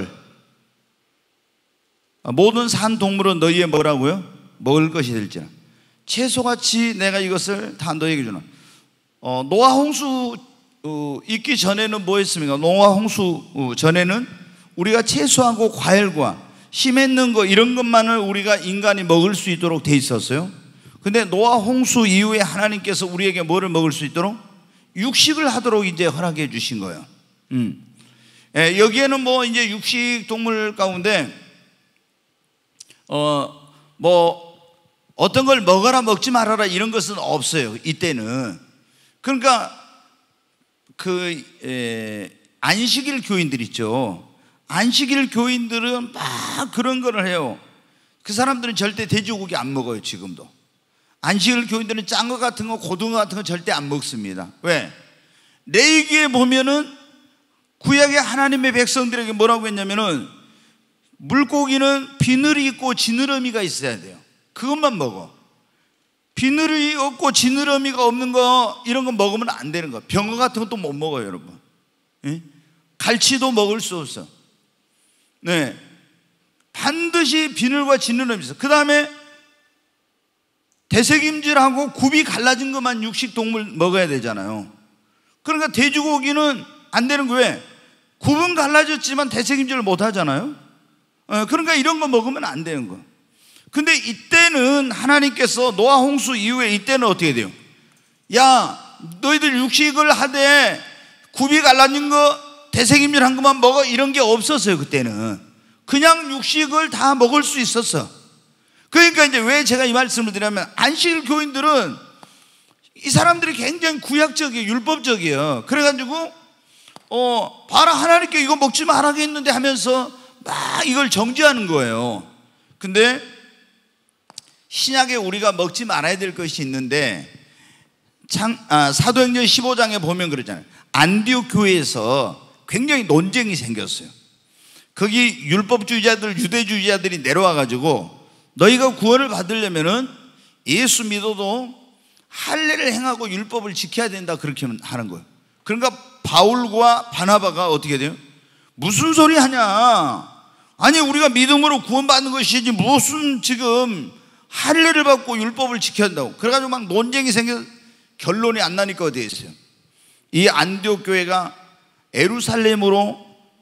예. [CLEARS THROAT] 아, 모든 산 동물은 너희의 뭐라고요? 먹을 것이 될지라. 채소같이 내가 이것을 다 너희에게 주는. 어, 노아 홍수 어, 있기 전에는 뭐 했습니까? 노아 홍수 어, 전에는 우리가 채소하고 과일과 힘 있는 거 이런 것만을 우리가 인간이 먹을 수 있도록 돼 있었어요. 근데 노아 홍수 이후에 하나님께서 우리에게 뭐를 먹을 수 있도록 육식을 하도록 이제 허락해 주신 거예요. 음. 예, 여기에는 뭐 이제 육식 동물 가운데 어, 뭐 어떤 걸 먹어라 먹지 말아라 이런 것은 없어요. 이때는. 그러니까 그 에, 안식일 교인들 있죠. 안식일 교인들은 막 그런 걸 해요. 그 사람들은 절대 돼지고기 안 먹어요, 지금도. 안식일 교인들은 짠 거 같은 거, 고등어 같은 거 절대 안 먹습니다. 왜? 레이기에 보면은 구약의 하나님의 백성들에게 뭐라고 했냐면은 물고기는 비늘이 있고 지느러미가 있어야 돼요. 그것만 먹어. 비늘이 없고 지느러미가 없는 거 이런 거 먹으면 안 되는 거. 병어 같은 것도 못 먹어요, 여러분. 예? 갈치도 먹을 수 없어. 네. 반드시 비늘과 지느러미 있어. 그다음에 대세김질하고 굽이 갈라진 것만 육식 동물 먹어야 되잖아요. 그러니까 돼지고기는 안 되는 거예요. 굽은 갈라졌지만 대세김질을 못 하잖아요. 어, 그러니까 이런 거 먹으면 안 되는 거. 근데 이때는 하나님께서 노아 홍수 이후에 이때는 어떻게 돼요? 야, 너희들 육식을 하되 구비 갈라진 거 대생임질한 것만 먹어 이런 게 없었어요 그때는 그냥 육식을 다 먹을 수 있었어. 그러니까 이제 왜 제가 이 말씀을 드리냐면 안식일 교인들은 이 사람들이 굉장히 구약적이에요, 율법적이에요. 그래가지고 어 봐라 하나님께 이거 먹지 말라고 했는데 하면서 막 이걸 정지하는 거예요. 근데 신약에 우리가 먹지 말아야 될 것이 있는데 장, 아, 사도행전 15장에 보면 그러잖아요. 안디오 교회에서 굉장히 논쟁이 생겼어요. 거기 율법주의자들, 유대주의자들이 내려와 가지고 너희가 구원을 받으려면은 예수 믿어도 할례를 행하고 율법을 지켜야 된다 그렇게 하는 거예요. 그러니까 바울과 바나바가 어떻게 돼요? 무슨 소리 하냐? 아니 우리가 믿음으로 구원받는 것이지 무슨 지금 할례를 받고 율법을 지켰다고 그래가지고 막 논쟁이 생겨 결론이 안 나니까 어디에 있어요 이 안디옥 교회가 에루살렘으로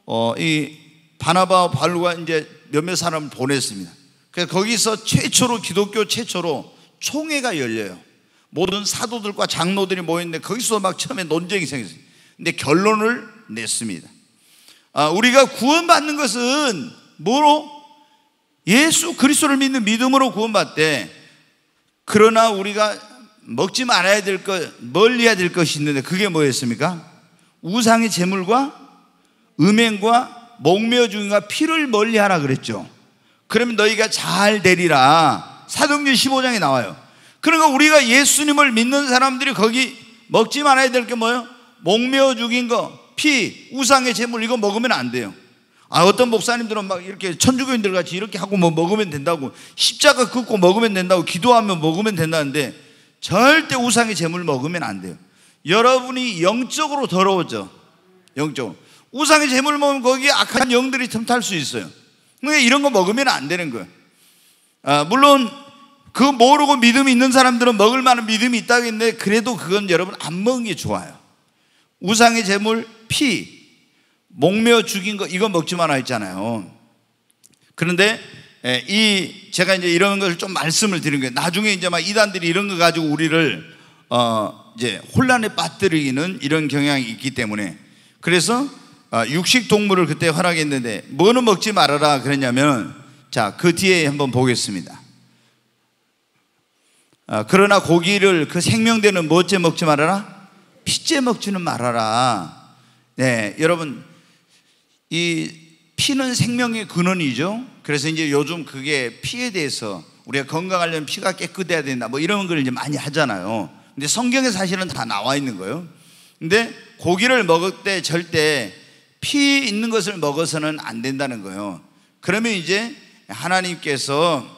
어, 이 바나바와 바울과 이제 몇몇 사람을 보냈습니다 그래서 거기서 최초로 기독교 최초로 총회가 열려요 모든 사도들과 장로들이 모였는데 거기서 막 처음에 논쟁이 생겼어요 근데 결론을 냈습니다 아, 우리가 구원받는 것은 뭐로? 예수 그리스도를 믿는 믿음으로 구원받대. 그러나 우리가 먹지 말아야 될 것, 멀리해야 될 것이 있는데 그게 뭐였습니까? 우상의 재물과 음행과 목매어 중과 피를 멀리하라 그랬죠. 그러면 너희가 잘 되리라. 사도행전 15장에 나와요. 그러니까 우리가 예수님을 믿는 사람들이 거기 먹지 말아야 될 게 뭐예요? 목매어 죽인 거, 피, 우상의 재물 이거 먹으면 안 돼요. 아, 어떤 목사님들은 막 이렇게 천주교인들 같이 이렇게 하고 뭐 먹으면 된다고 십자가 긋고 먹으면 된다고 기도하면 먹으면 된다는데 절대 우상의 재물 먹으면 안 돼요. 여러분이 영적으로 더러워져. 영적으로. 우상의 재물 먹으면 거기에 악한 영들이 틈탈 수 있어요. 그러니까 이런 거 먹으면 안 되는 거예요. 아, 물론 그 모르고 믿음이 있는 사람들은 먹을 만한 믿음이 있다겠는데 그래도 그건 여러분 안 먹는 게 좋아요. 우상의 재물, 피, 목매 죽인 거 이거 먹지 마라 했잖아요. 그런데 예, 이 제가 이제 이런 것을 좀 말씀을 드린 거예요. 나중에 이제 막 이단들이 이런 거 가지고 우리를 어 이제 혼란에 빠뜨리는 이런 경향이 있기 때문에 그래서 어, 육식 동물을 그때 허락했는데 뭐는 먹지 말아라 그랬냐면 자그 뒤에 한번 보겠습니다. 아, 그러나 고기를 그 생명되는 뭐째 먹지 말아라? 피째 먹지는 말아라. 네, 여러분 이 피는 생명의 근원이죠. 그래서 이제 요즘 그게 피에 대해서 우리가 건강하려면 피가 깨끗해야 된다. 뭐 이런 걸 이제 많이 하잖아요. 근데 성경에 사실은 다 나와 있는 거예요. 근데 고기를 먹을 때 절대 피 있는 것을 먹어서는 안 된다는 거예요. 그러면 이제 하나님께서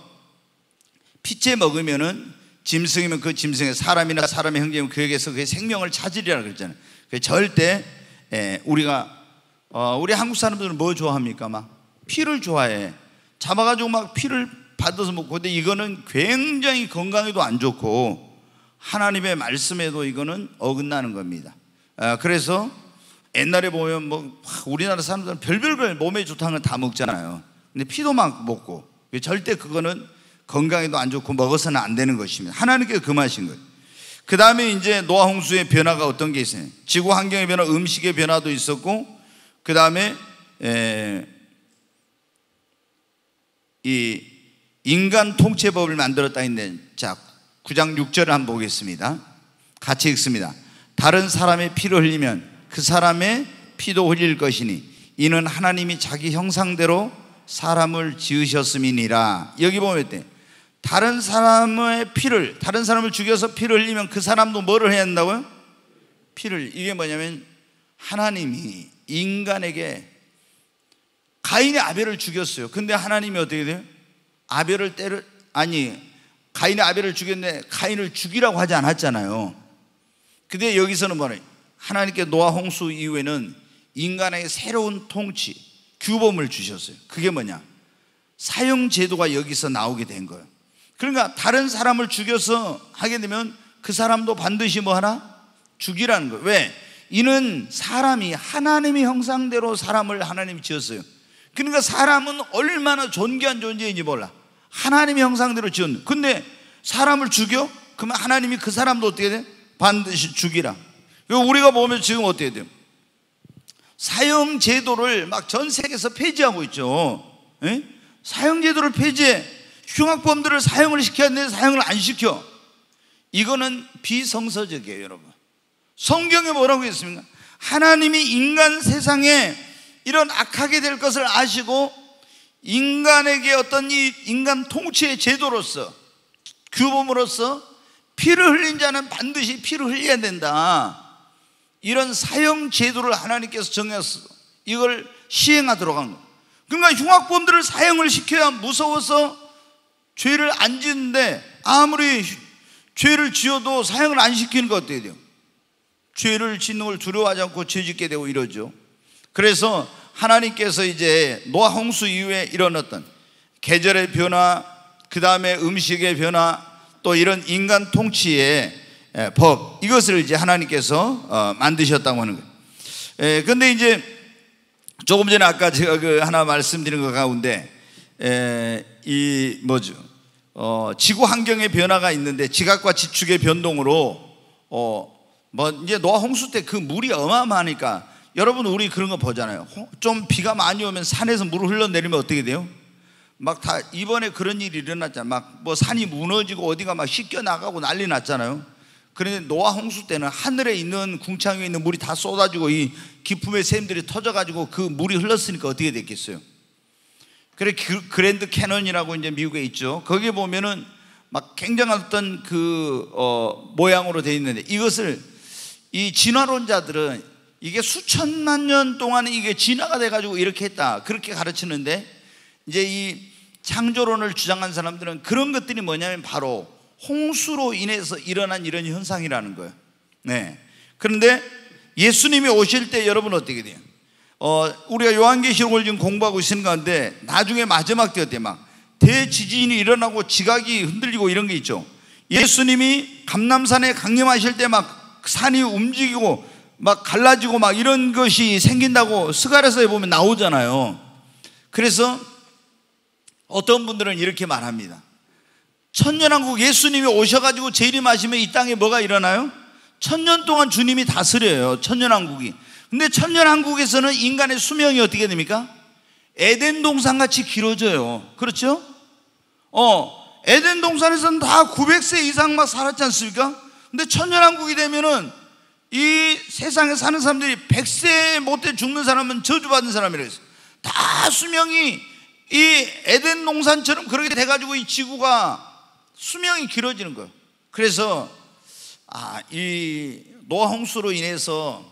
피째 먹으면은 짐승이면 그 짐승의 사람이나 사람의 형제면 그에게서 그의 생명을 찾으리라 그랬잖아요. 절대 예, 우리가 어, 우리 한국 사람들은 뭐 좋아합니까? 막 피를 좋아해. 잡아가지고 막 피를 받아서 먹고. 근데 이거는 굉장히 건강에도 안 좋고 하나님의 말씀에도 이거는 어긋나는 겁니다. 어, 그래서 옛날에 보면 뭐 우리나라 사람들은 별별 걸 몸에 좋다는 걸 다 먹잖아요. 근데 피도 막 먹고. 절대 그거는 건강에도 안 좋고 먹어서는 안 되는 것입니다. 하나님께서 금하신 그 거예요. 그 다음에 이제 노아홍수의 변화가 어떤 게 있어요? 지구 환경의 변화, 음식의 변화도 있었고 그 다음에 이 인간 통치법을 만들었다 있는 자 9장 6절을 한번 보겠습니다. 같이 읽습니다. 다른 사람의 피를 흘리면 그 사람의 피도 흘릴 것이니 이는 하나님이 자기 형상대로 사람을 지으셨음이니라. 여기 보면 어때? 다른 사람의 피를 다른 사람을 죽여서 피를 흘리면 그 사람도 뭐를 해야 한다고요? 피를 이게 뭐냐면 하나님이 인간에게 가인이 아벨을 죽였어요. 근데 하나님이 어떻게 돼요? 아벨을 때를 아니 가인이 아벨을 죽였는 가인을 죽이라고 하지 않았잖아요. 근데 여기서는 뭐래? 하나님께 노아 홍수 이후에는 인간에게 새로운 통치, 규범을 주셨어요. 그게 뭐냐? 사형 제도가 여기서 나오게 된 거예요. 그러니까 다른 사람을 죽여서 하게 되면 그 사람도 반드시 뭐 하나 죽이라는 거예요. 왜? 이는 사람이 하나님의 형상대로 사람을 하나님 지었어요. 그러니까 사람은 얼마나 존귀한 존재인지 몰라. 하나님의 형상대로 지었 근데 사람을 죽여? 그러면 하나님이 그 사람도 어떻게 돼? 반드시 죽이라. 우리가 보면 지금 어떻게 돼요? 사형 제도를 막 전 세계에서 폐지하고 있죠. 에? 예? 사형 제도를 폐지해 흉악범들을 사형을 시켜야 되는데 사형을 안 시켜. 이거는 비성서적이에요, 여러분. 성경에 뭐라고 했습니까? 하나님이 인간 세상에 이런 악하게 될 것을 아시고 인간에게 어떤 이 인간 통치의 제도로서 규범으로서 피를 흘린 자는 반드시 피를 흘려야 된다. 이런 사형 제도를 하나님께서 정했어. 이걸 시행하도록 한 거. 그러니까 흉악범들을 사형을 시켜야 무서워서 죄를 안 짓는데 아무리 죄를 지어도 사형을 안 시키는 거어때요 죄를 짓는 걸 두려워하지 않고 죄짓게 되고 이러죠. 그래서 하나님께서 이제 노아 홍수 이후에 일어났던 계절의 변화, 그 다음에 음식의 변화, 또 이런 인간 통치의 법 이것을 이제 하나님께서 어, 만드셨다고 하는 거예요. 그런데 이제 조금 전에 아까 제가 그 하나 말씀드린 것 가운데 이 뭐죠? 어, 지구 환경의 변화가 있는데 지각과 지축의 변동으로 어, 뭐 이제 노아 홍수 때 그 물이 어마어마하니까 여러분 우리 그런 거 보잖아요. 좀 비가 많이 오면 산에서 물을 흘러내리면 어떻게 돼요? 막 다 이번에 그런 일이 일어났잖아요. 막 뭐 산이 무너지고 어디가 막 씻겨 나가고 난리 났잖아요. 그런데 노아 홍수 때는 하늘에 있는 궁창 에 있는 물이 다 쏟아지고 이 기품의 샘들이 터져가지고 그 물이 흘렀으니까 어떻게 됐겠어요? 그래 그 그랜드 캐논이라고 이제 미국에 있죠. 거기에 보면은 막 굉장한 어떤 그 어, 모양으로 돼 있는데 이것을 이 진화론자들은 이게 수천만 년 동안 이게 진화가 돼가지고 이렇게 했다. 그렇게 가르치는데 이제 이 창조론을 주장한 사람들은 그런 것들이 뭐냐면 바로 홍수로 인해서 일어난 이런 현상이라는 거예요. 네. 그런데 예수님이 오실 때 여러분 어떻게 돼요? 어, 우리가 요한계시록을 지금 공부하고 있는 건데 나중에 마지막 때때막 대지진이 일어나고 지각이 흔들리고 이런 게 있죠. 예수님이 감남산에 강림하실 때막 산이 움직이고 막 갈라지고 막 이런 것이 생긴다고 스가랴서에 보면 나오잖아요. 그래서 어떤 분들은 이렇게 말합니다. 천년왕국 예수님이 오셔가지고 재림하시면 이 땅에 뭐가 일어나요? 천년 동안 주님이 다스려요. 천년왕국이. 근데 천년왕국에서는 인간의 수명이 어떻게 됩니까? 에덴 동산같이 길어져요. 그렇죠? 어, 에덴 동산에서는 다 900세 이상 막 살았지 않습니까? 근데 천년왕국이 되면은 이 세상에 사는 사람들이 백세 못해 죽는 사람은 저주받은 사람이래요. 라다 수명이 이 에덴 농산처럼 그렇게 돼가지고 이 지구가 수명이 길어지는 거예요. 그래서 아, 이 노홍수로 인해서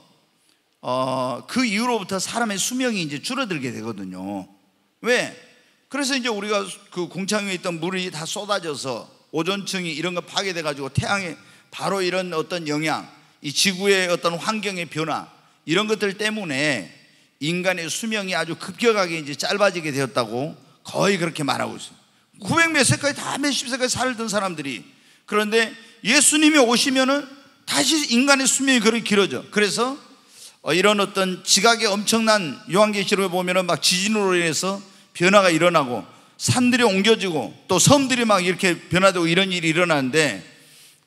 어, 그 이후로부터 사람의 수명이 이제 줄어들게 되거든요. 왜? 그래서 이제 우리가 그 공창 에 있던 물이 다 쏟아져서 오존층이 이런 거 파괴돼가지고 태양에 바로 이런 어떤 영향, 이 지구의 어떤 환경의 변화 이런 것들 때문에 인간의 수명이 아주 급격하게 이제 짧아지게 되었다고 거의 그렇게 말하고 있어요. 900몇 세까지 다 몇십 세까지 살던 사람들이 그런데 예수님이 오시면은 다시 인간의 수명이 그렇게 길어져. 그래서 어, 이런 어떤 지각의 엄청난 요한계시록에 보면은 막 지진으로 인해서 변화가 일어나고 산들이 옮겨지고 또 섬들이 막 이렇게 변화되고 이런 일이 일어나는데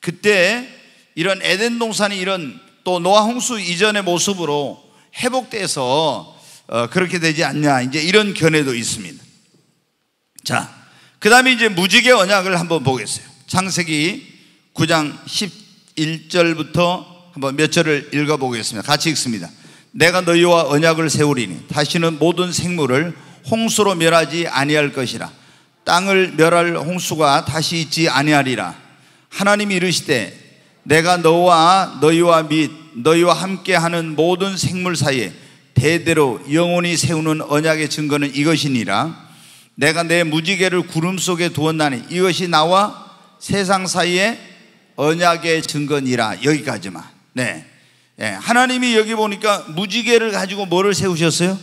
그때 이런 에덴 동산이 이런 또 노아 홍수 이전의 모습으로 회복돼서 어, 그렇게 되지 않냐 이제 이런 견해도 있습니다. 자, 그다음에 이제 무지개 언약을 한번 보겠어요. 창세기 9장 11절부터 한번 몇 절을 읽어 보겠습니다. 같이 읽습니다. 내가 너희와 언약을 세우리니 다시는 모든 생물을 홍수로 멸하지 아니할 것이라 땅을 멸할 홍수가 다시 있지 아니하리라 하나님이 이르시되 내가 너와 너희와 및 너희와 함께 하는 모든 생물 사이에 대대로 영원히 세우는 언약의 증거는 이것이니라 내가 내 무지개를 구름 속에 두었나니 이것이 나와 세상 사이에 언약의 증거니라 여기까지만 네. 네. 하나님이 여기 보니까 무지개를 가지고 뭐를 세우셨어요?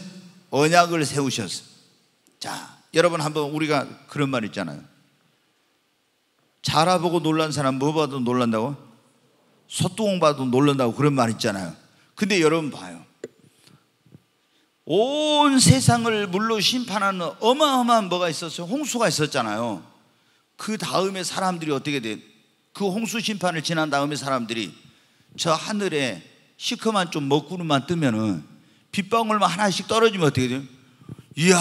언약을 세우셨어요 자 여러분 한번 우리가 그런 말 있잖아요 자라보고 놀란 사람 뭐 봐도 놀란다고? 소뚜껑 봐도 놀란다고 그런 말 있잖아요. 근데 여러분 봐요. 온 세상을 물로 심판하는 어마어마한 뭐가 있었어요? 홍수가 있었잖아요. 그 다음에 사람들이 어떻게 돼? 그 홍수 심판을 지난 다음에 사람들이 저 하늘에 시커먼 좀 먹구름만 뜨면은 빗방울만 하나씩 떨어지면 어떻게 돼요? 이야,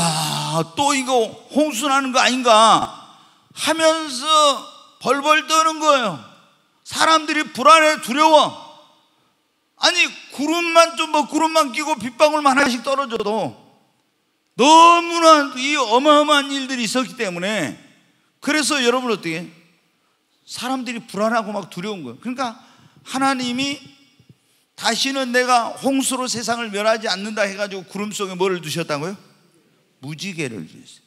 또 이거 홍수 나는 거 아닌가? 하면서 벌벌 떠는 거예요. 사람들이 불안해 두려워. 아니 구름만 좀 뭐 구름만 끼고 빗방울만 하나씩 떨어져도 너무나 이 어마어마한 일들이 있었기 때문에 그래서 여러분 어떻게 사람들이 불안하고 막 두려운 거예요. 그러니까 하나님이 다시는 내가 홍수로 세상을 멸하지 않는다 해가지고 구름 속에 뭐를 두셨다고요? 무지개를 주셨어요.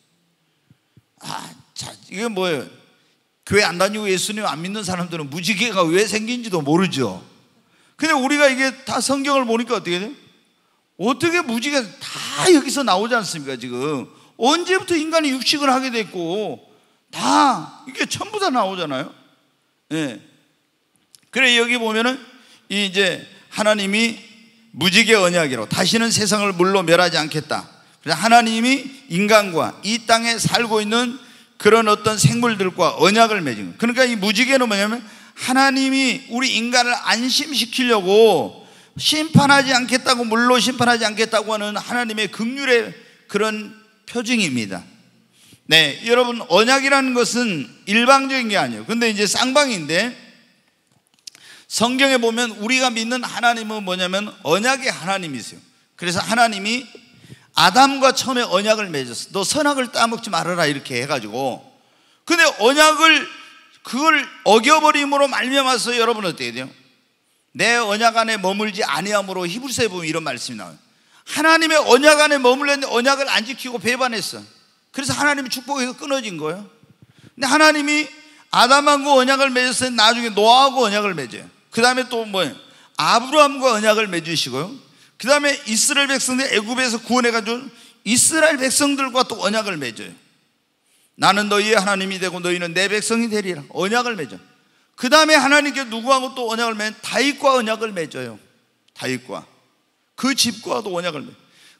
아, 자, 이게 뭐예요? 교회 안 다니고 예수님 안 믿는 사람들은 무지개가 왜 생긴지도 모르죠. 근데 우리가 이게 다 성경을 보니까 어떻게 돼 어떻게 무지개 다 여기서 나오지 않습니까, 지금? 언제부터 인간이 육식을 하게 됐고, 다, 이게 전부 다 나오잖아요? 예. 그래, 여기 보면은, 이제 하나님이 무지개 언약이로 다시는 세상을 물로 멸하지 않겠다. 그래서 하나님이 인간과 이 땅에 살고 있는 그런 어떤 생물들과 언약을 맺은 거예요. 그러니까 이 무지개는 뭐냐면 하나님이 우리 인간을 안심시키려고 심판하지 않겠다고 물로 심판하지 않겠다고 하는 하나님의 긍휼의 그런 표징입니다. 네, 여러분 언약이라는 것은 일방적인 게 아니에요. 근데 이제 쌍방인데 성경에 보면 우리가 믿는 하나님은 뭐냐면 언약의 하나님이세요. 그래서 하나님이 아담과 처음에 언약을 맺었어. 너 선악을 따먹지 말아라 이렇게 해가지고. 근데 언약을 그걸 어겨버림으로 말미암아서 여러분 어떻게 돼요? 내 언약 안에 머물지 아니함으로 히브리서에 보면 이런 말씀이 나와요. 하나님의 언약 안에 머물렀는데 언약을 안 지키고 배반했어. 그래서 하나님의 축복에 끊어진 거예요. 근데 하나님이 아담하고 언약을 맺었으니 나중에 노아하고 언약을 맺어요. 그 다음에 또 뭐예요? 아브라함과 언약을 맺으시고요. 그 다음에 이스라엘 백성들 애굽에서 구원해가지고 이스라엘 백성들과 또 언약을 맺어요. 나는 너희의 하나님이 되고 너희는 내 백성이 되리라. 언약을 맺어. 그 다음에 하나님께 누구하고 또 언약을 맺? 다윗과 언약을 맺어요. 다윗과 그 집과도 언약을 맺.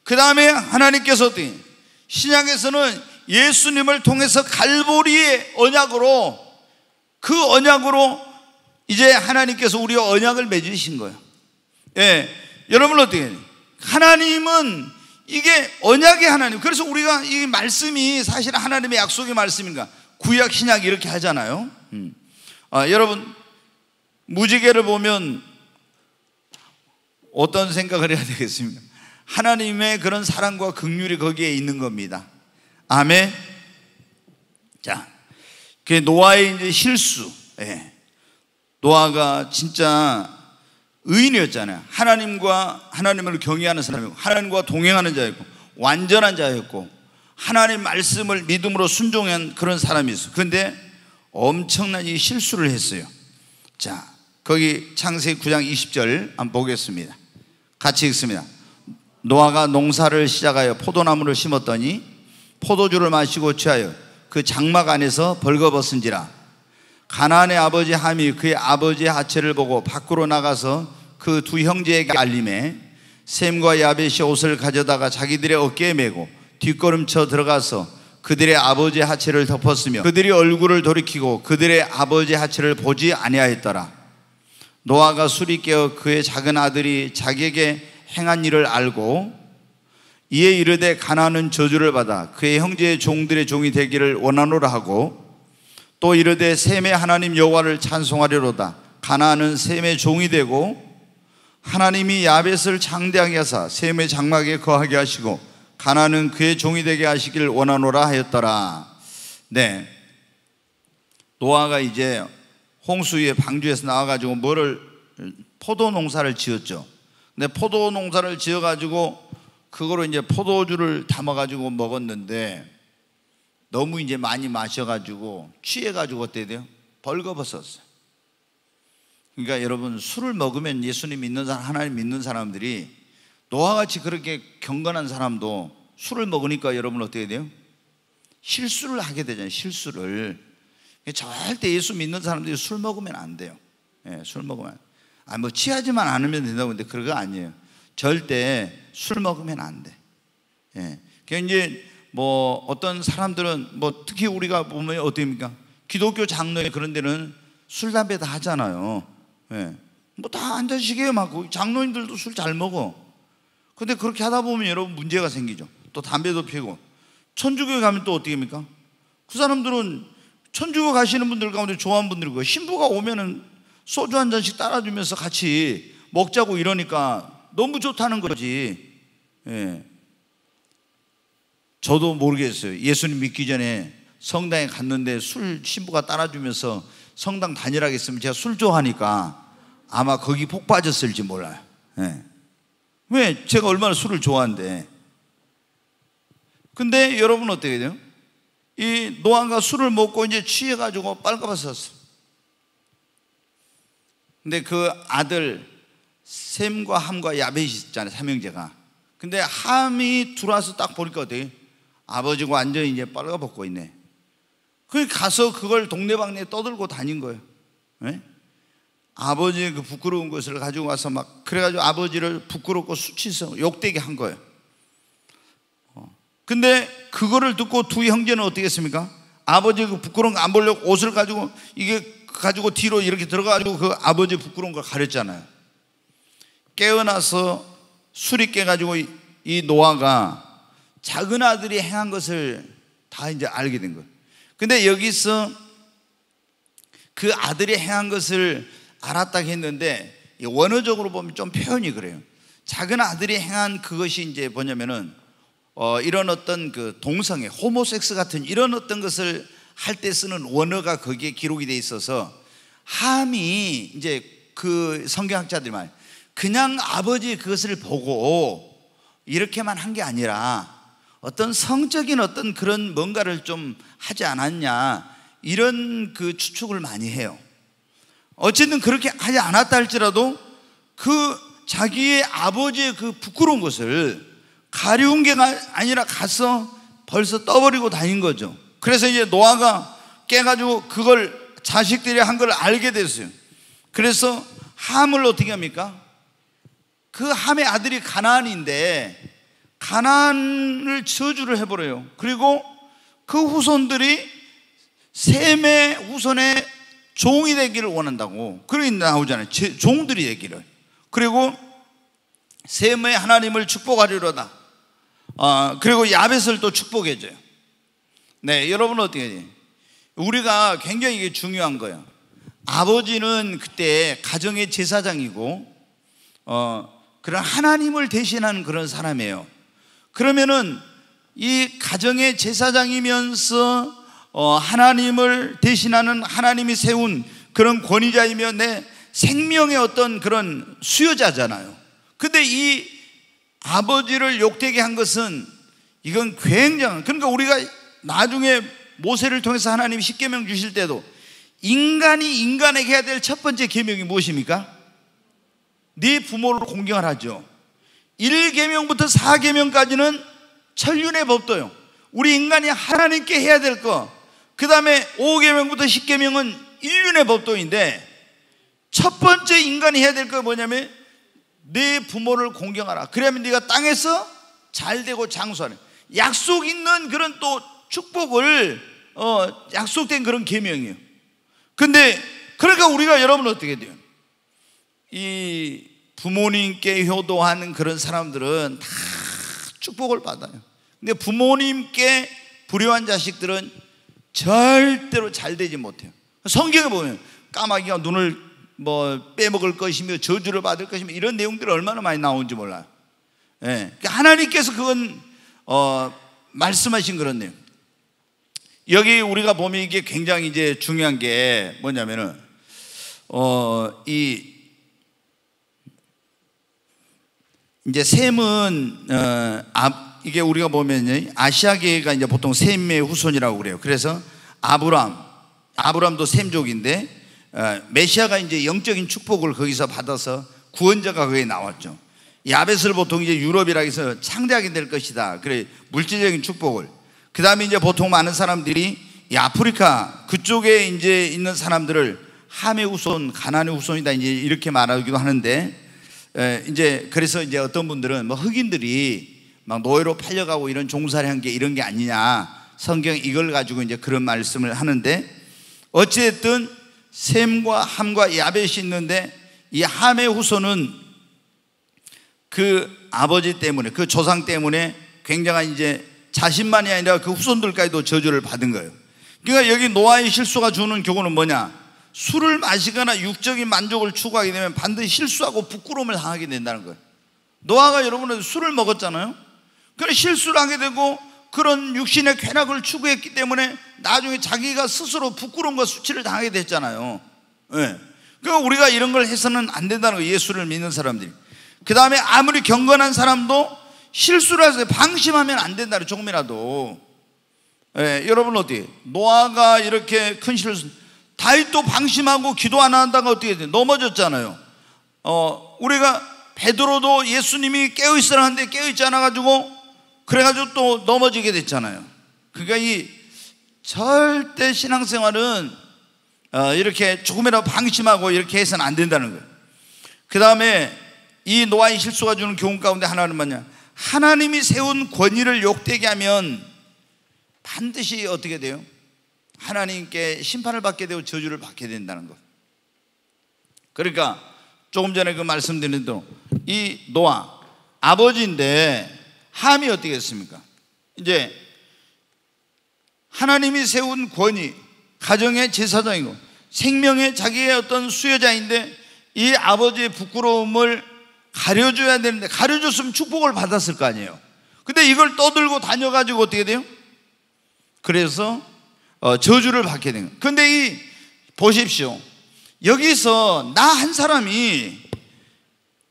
그 다음에 하나님께서 신약에서는 예수님을 통해서 갈보리의 언약으로 그 언약으로 이제 하나님께서 우리 언약을 맺으신 거예요. 예. 여러분 어떻게 해요? 하나님은 이게 언약의 하나님. 그래서 우리가 이 말씀이 사실 하나님의 약속의 말씀인가? 구약, 신약 이렇게 하잖아요. 음. 아, 여러분 무지개를 보면 어떤 생각을 해야 되겠습니까? 하나님의 그런 사랑과 긍휼이 거기에 있는 겁니다. 아멘. 자, 그 노아의 이제 실수. 예. 노아가 진짜 의인이었잖아요. 하나님과 하나님을 경외하는 사람이고 하나님과 동행하는 자였고 완전한 자였고 하나님 말씀을 믿음으로 순종한 그런 사람이 었어 그런데 엄청난 이 실수를 했어요. 자, 거기 창세기 9장 20절 한번 보겠습니다. 같이 읽습니다. 노아가 농사를 시작하여 포도나무를 심었더니 포도주를 마시고 취하여 그 장막 안에서 벌거벗은지라 가나안의 아버지 함이 그의 아버지의 하체를 보고 밖으로 나가서 그두 형제에게 알림해 샘과 야벳이 옷을 가져다가 자기들의 어깨에 메고 뒷걸음쳐 들어가서 그들의 아버지 하체를 덮었으며 그들이 얼굴을 돌이키고 그들의 아버지 하체를 보지 아니하였더라. 노아가 술이 깨어 그의 작은 아들이 자기에게 행한 일을 알고 이에 이르되 가나는 저주를 받아 그의 형제의 종들의 종이 되기를 원하노라 하고 또 이르되 샘의 하나님 여호와를 찬송하려로다 가나는 샘의 종이 되고 하나님이 야벳을 장대하게 하사 셈의 장막에 거하게 하시고 가나는 그의 종이 되게 하시길 원하노라 하였더라. 네. 노아가 이제 홍수 위에 방주에서 나와 가지고 뭐를 포도 농사를 지었죠. 근데 포도 농사를 지어 가지고 그거로 이제 포도주를 담아 가지고 먹었는데 너무 이제 많이 마셔 가지고 취해 가지고 어때 돼요? 벌거벗었어요. 그러니까 여러분 술을 먹으면 예수님 믿는 사람, 하나님 믿는 사람들이 너와 같이 그렇게 경건한 사람도 술을 먹으니까 여러분 어떻게 돼요? 실수를 하게 되잖아요. 실수를. 그러니까 절대 예수 믿는 사람들이 술 먹으면 안 돼요. 예, 술 먹으면. 아, 뭐 취하지만 않으면 된다고 근데 그거 아니에요. 절대 술 먹으면 안 돼. 예. 그러니까 이제 뭐 어떤 사람들은 뭐 특히 우리가 보면 어떻습니까? 기독교 장로에 그런 데는 술 담배 다 하잖아요. 예. 뭐 다 앉아씩게요막 장로님들도 술 잘 먹어. 근데 그렇게 하다 보면 여러분 문제가 생기죠. 또 담배도 피고. 천주교에 가면 또 어떻게 합니까? 그 사람들은 천주교 가시는 분들 가운데 좋아하는 분들이고 신부가 오면은 소주 한 잔씩 따라주면서 같이 먹자고 이러니까 너무 좋다는 거지. 예. 저도 모르겠어요. 예수님 믿기 전에 성당에 갔는데 술 신부가 따라주면서 성당 단일하게 있으면 제가 술 좋아하니까 아마 거기 폭 빠졌을지 몰라요. 네. 왜? 제가 얼마나 술을 좋아한데. 근데 여러분 어떻게 돼요? 이 노안과 술을 먹고 이제 취해가지고 빨가었어 근데 그 아들 샘과 함과 야벳이 있잖아요. 삼형제가. 근데 함이 들어와서 딱 보니까 어떻게 아버지가 완전히 이제 빨가벗고 있네. 그 가서 그걸 동네방네 떠들고 다닌 거예요. 네? 아버지의 그 부끄러운 것을 가지고 와서 막 그래가지고 아버지를 부끄럽고 수치성 욕되게 한 거예요. 어. 근데 그거를 듣고 두 형제는 어떻게 했습니까? 아버지그 부끄러운 거 안 보려고 옷을 가지고 이게 가지고 뒤로 이렇게 들어가지고 그 아버지 부끄러운 걸 가렸잖아요. 깨어나서 술이 깨가지고 이 노아가 작은 아들이 행한 것을 다 이제 알게 된 거예요. 근데 여기서 그 아들이 행한 것을 알았다 했는데 원어적으로 보면 좀 표현이 그래요. 작은 아들이 행한 그것이 이제 뭐냐면은 어, 이런 어떤 그 동성애, 호모섹스 같은 이런 어떤 것을 할 때 쓰는 원어가 거기에 기록이 돼 있어서 함이 이제 그 성경학자들 말 그냥 아버지 그것을 보고 이렇게만 한 게 아니라 어떤 성적인 어떤 그런 뭔가를 좀 하지 않았냐 이런 그 추측을 많이 해요. 어쨌든 그렇게 하지 않았다 할지라도 그 자기의 아버지의 그 부끄러운 것을 가려운 게 아니라 가서 벌써 떠버리고 다닌 거죠. 그래서 이제 노아가 깨가지고 그걸 자식들이 한 걸 알게 됐어요. 그래서 함을 어떻게 합니까? 그 함의 아들이 가나안인데 가난을 저주를 해버려요. 그리고 그 후손들이 셈의 후손의 종이 되기를 원한다고. 그러게 나오잖아요. 종들이 얘기를 그리고 셈의 하나님을 축복하리로다. 어, 그리고 야벳을 또 축복해줘요. 네, 여러분 어떻게 해요? 우리가 굉장히 이게 중요한 거예요. 아버지는 그때 가정의 제사장이고, 어, 그런 하나님을 대신하는 그런 사람이에요. 그러면은 이 가정의 제사장이면서 어, 하나님을 대신하는 하나님이 세운 그런 권위자이며 내 생명의 어떤 그런 수요자잖아요. 근데 이 아버지를 욕되게 한 것은 이건 굉장한 그러니까 우리가 나중에 모세를 통해서 하나님 십계명 주실 때도 인간이 인간에게 해야 될 첫 번째 계명이 무엇입니까? 네 부모를 공경하라죠. 1계명부터 4계명까지는 천륜의 법도요. 우리 인간이 하나님께 해야 될 거. 그다음에 5계명부터 10계명은 인륜의 법도인데 첫 번째 인간이 해야 될 거 뭐냐면 네 부모를 공경하라. 그러면 네가 땅에서 잘 되고 장수하는 약속 있는 그런 또 축복을 어, 약속된 그런 계명이에요. 근데 그러니까 우리가 여러분 어떻게 돼요? 이 부모님께 효도하는 그런 사람들은 다 축복을 받아요. 근데 부모님께 불효한 자식들은 절대로 잘 되지 못해요. 성경에 보면 까마귀가 눈을 뭐 빼먹을 것이며 저주를 받을 것이며 이런 내용들이 얼마나 많이 나오는지 몰라요. 예. 그러니까 하나님께서 그건 어, 말씀하신 그런 내용. 여기 우리가 보면 이게 굉장히 이제 중요한 게 뭐냐면은 어, 이 이제 샘은 어, 아, 이게 우리가 보면 아시아계가 이제 보통 샘의 후손이라고 그래요. 그래서 아브람, 아브람도 샘족인데 어, 메시아가 이제 영적인 축복을 거기서 받아서 구원자가 거기에 나왔죠. 야벳을 보통 이제 유럽이라 해서 창대하게 될 것이다. 그래 물질적인 축복을. 그 다음에 이제 보통 많은 사람들이 아프리카 그쪽에 이제 있는 사람들을 함의 후손, 가난의 후손이다 이제 이렇게 말하기도 하는데 에, 예, 이제 그래서 이제 어떤 분들은 뭐 흑인들이 막 노예로 팔려가고 이런 종살이 한게 이런 게 아니냐 성경 이걸 가지고 이제 그런 말씀을 하는데 어찌됐든 샘과 함과 야벳이 있는데 이 함의 후손은 그 아버지 때문에 그 조상 때문에 굉장한 이제 자신만이 아니라 그 후손들까지도 저주를 받은 거예요. 그러니까 여기 노아의 실수가 주는 교훈은 뭐냐? 술을 마시거나 육적인 만족을 추구하게 되면 반드시 실수하고 부끄러움을 당하게 된다는 거예요. 노아가 여러분은 술을 먹었잖아요. 그래 실수를 하게 되고 그런 육신의 쾌락을 추구했기 때문에 나중에 자기가 스스로 부끄러움과 수치를 당하게 됐잖아요. 네. 그러니까 우리가 이런 걸 해서는 안 된다는 거예요. 예수를 믿는 사람들이. 그 다음에 아무리 경건한 사람도 실수를 해서 방심하면 안 된다는 조금이라도. 네. 여러분 어디? 노아가 이렇게 큰 실수, 다윗도 방심하고 기도 안한다면 어떻게 돼? 넘어졌잖아요. 어, 우리가 베드로도 예수님이 깨어 있으라 는데 깨어 있지 않아 가지고 그래 가지고 또 넘어지게 됐잖아요. 그러니까 이 절대 신앙생활은 어, 이렇게 조금이라도 방심하고 이렇게 해서는 안 된다는 거예요. 그다음에 이 노아의 실수가 주는 교훈 가운데 하나는 뭐냐? 하나님이 세운 권위를 욕되게 하면 반드시 어떻게 돼요? 하나님께 심판을 받게 되고 저주를 받게 된다는 것. 그러니까 조금 전에 그 말씀드린 대로 이 노아 아버지인데 함이 어떻게 했습니까? 이제 하나님이 세운 권위, 가정의 제사장이고 생명의 자기의 어떤 수여자인데 이 아버지의 부끄러움을 가려줘야 되는데 가려줬으면 축복을 받았을 거 아니에요. 근데 이걸 떠들고 다녀가지고 어떻게 돼요? 그래서 어, 저주를 받게 된 거예요. 근데 이 보십시오. 여기서 나 한 사람이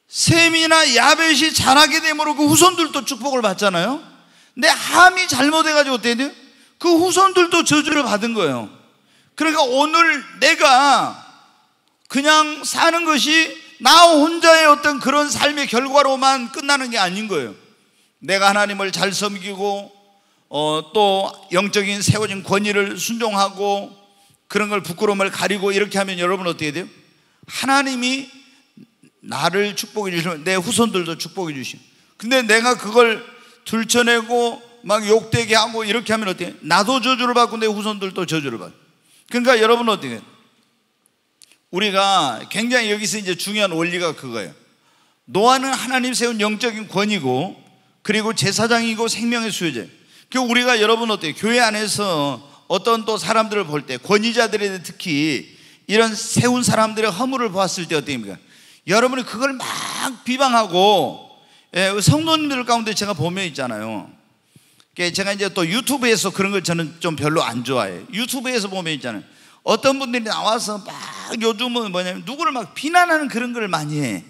셈이나 야벳이 잘하게 되므로 그 후손들도 축복을 받잖아요. 근데 함이 잘못해가지고 어때요? 그 후손들도 저주를 받은 거예요. 그러니까 오늘 내가 그냥 사는 것이 나 혼자의 어떤 그런 삶의 결과로만 끝나는 게 아닌 거예요. 내가 하나님을 잘 섬기고 어, 또 영적인 세워진 권위를 순종하고 그런 걸 부끄러움을 가리고 이렇게 하면 여러분 어떻게 돼요? 하나님이 나를 축복해 주시면 내 후손들도 축복해 주시고 근데 내가 그걸 들춰내고 막 욕되게 하고 이렇게 하면 어떻요 나도 저주를 받고 내 후손들도 저주를 받고 그러니까 여러분 어떻게 우리가 굉장히 여기서 이제 중요한 원리가 그거예요 노아는 하나님 세운 영적인 권위고 그리고 제사장이고 생명의 수혜자예요 그 우리가 여러분 어때요? 교회 안에서 어떤 또 사람들을 볼 때 권위자들에 대해 특히 이런 세운 사람들의 허물을 보았을 때 어떻습니까? 여러분이 그걸 막 비방하고 예, 성도님들 가운데 제가 보면 있잖아요. 그 제가 이제 또 유튜브에서 그런 걸 저는 좀 별로 안 좋아해요. 유튜브에서 보면 있잖아요. 어떤 분들이 나와서 막 요즘은 뭐냐면 누구를 막 비난하는 그런 걸 많이 해.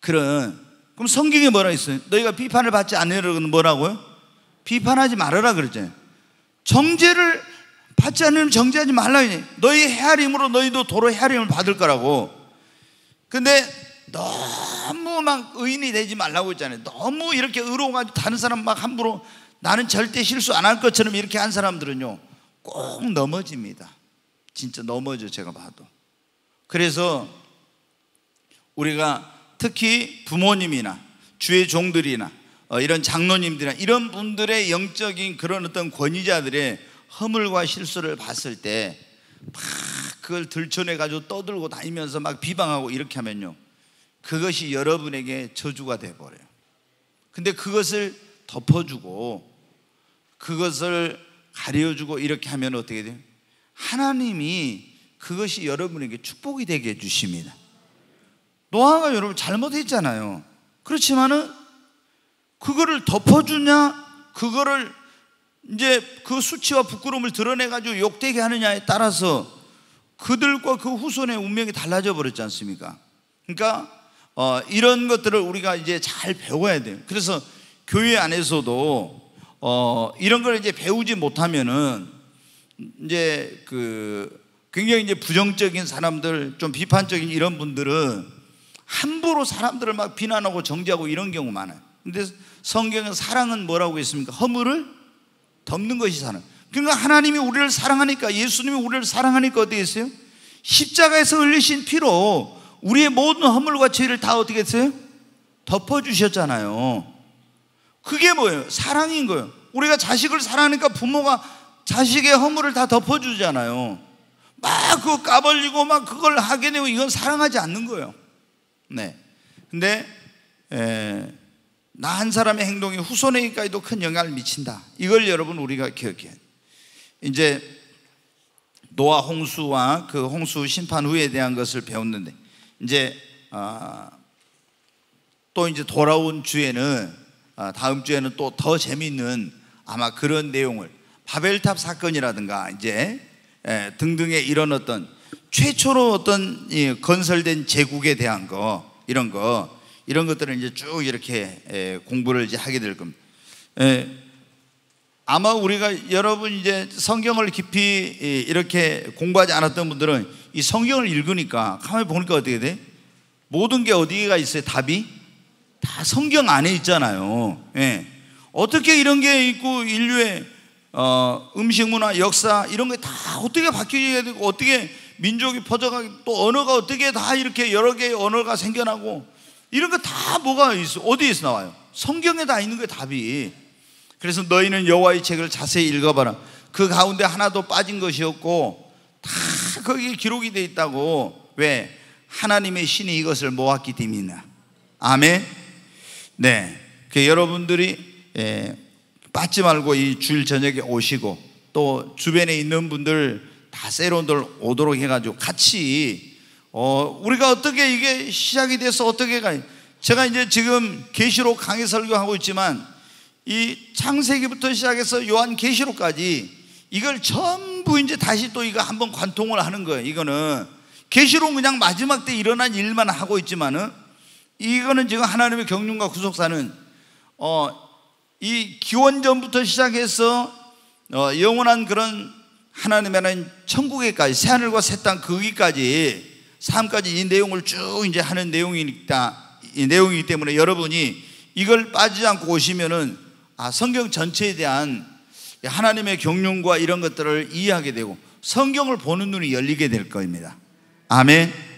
그런. 그럼 성경에 뭐라 있어요? 너희가 비판을 받지 않으려는 뭐라고요? 비판하지 말아라 그랬잖아요. 정죄를 받지 않으면 정죄하지 말라. 너희 헤아림으로 너희도 도로 헤아림을 받을 거라고. 근데 너무 막 의인이 되지 말라고 했잖아요. 너무 이렇게 의로워가지고 다른 사람 막 함부로 나는 절대 실수 안 할 것처럼 이렇게 한 사람들은요. 꼭 넘어집니다. 진짜 넘어져 제가 봐도. 그래서 우리가 특히 부모님이나 주의 종들이나 어, 이런 장로님들이나 이런 분들의 영적인 그런 어떤 권위자들의 허물과 실수를 봤을 때막 그걸 들춰내 가지고 떠들고 다니면서 막 비방하고 이렇게 하면요. 그것이 여러분에게 저주가 돼 버려요. 근데 그것을 덮어주고 그것을 가려주고 이렇게 하면 어떻게 돼요? 하나님이 그것이 여러분에게 축복이 되게 해 주십니다. 노아가 여러분 잘못했잖아요. 그렇지만은 그거를 덮어주냐, 그거를 이제 그 수치와 부끄러움을 드러내가지고 욕되게 하느냐에 따라서 그들과 그 후손의 운명이 달라져 버렸지 않습니까? 그러니까 어, 이런 것들을 우리가 이제 잘 배워야 돼요. 그래서 교회 안에서도 어, 이런 걸 이제 배우지 못하면은 이제 그 굉장히 이제 부정적인 사람들, 좀 비판적인 이런 분들은 함부로 사람들을 막 비난하고 정죄하고 이런 경우 많아요. 근데 성경에 사랑은 뭐라고 했습니까? 허물을 덮는 것이 사랑. 그러니까 하나님이 우리를 사랑하니까 예수님이 우리를 사랑하니까 어떻게 했어요? 십자가에서 흘리신 피로 우리의 모든 허물과 죄를 다 어떻게 했어요? 덮어주셨잖아요. 그게 뭐예요? 사랑인 거예요. 우리가 자식을 사랑하니까 부모가 자식의 허물을 다 덮어주잖아요. 막 그거 까발리고 막 그걸 하게 되고 이건 사랑하지 않는 거예요. 네. 근데, 에, 나한 사람의 행동이 후손에게까지도 큰 영향을 미친다. 이걸 여러분 우리가 기억해 이제 노아 홍수와 그 홍수 심판 후에 대한 것을 배웠는데 이제 아, 또 이제 돌아온 주에는 아, 다음 주에는 또 더 재미있는 아마 그런 내용을 바벨탑 사건이라든가 이제 에, 등등의 이런 어떤 최초로 어떤 이 건설된 제국에 대한 거 이런 거 이런 것들을 이제 쭉 이렇게 공부를 이제 하게 될 겁니다. 아마 우리가 여러분 이제 성경을 깊이 이렇게 공부하지 않았던 분들은 이 성경을 읽으니까 가만히 보니까 어떻게 돼? 모든 게 어디가 있어요? 답이 다 성경 안에 있잖아요. 예. 어떻게 이런 게 있고 인류의 어, 음식 문화, 역사 이런 게 다 어떻게 바뀌게 되고 어떻게 민족이 퍼져가고 또 언어가 어떻게 다 이렇게 여러 개의 언어가 생겨나고 이런 거 다 뭐가 있어? 어디에서 나와요? 성경에 다 있는 거예 답이. 그래서 너희는 여호와의 책을 자세히 읽어봐라. 그 가운데 하나도 빠진 것이 없고 다 거기에 기록이 돼 있다고. 왜? 하나님의 신이 이것을 모았기 때문이다. 아멘. 네. 그 여러분들이 예, 빠지 말고 이 주일 저녁에 오시고 또 주변에 있는 분들 다 세론들 오도록 해가지고 같이 어, 우리가 어떻게 이게 시작이 돼서 어떻게 가? 제가 이제 지금 계시록 강의 설교하고 있지만 이 창세기부터 시작해서 요한 계시록까지 이걸 전부 이제 다시 또 이거 한번 관통을 하는 거예요. 이거는 계시록 그냥 마지막 때 일어난 일만 하고 있지만은 이거는 지금 하나님의 경륜과 구속사는 어, 이 기원전부터 시작해서 어, 영원한 그런 하나님의 천국에까지 새하늘과 새 땅 거기까지 3까지 이 내용을 쭉 이제 하는 내용이니까 이 내용이기 때문에 여러분이 이걸 빠지지 않고 오시면은 아 성경 전체에 대한 하나님의 경륜과 이런 것들을 이해하게 되고 성경을 보는 눈이 열리게 될 겁니다. 아멘.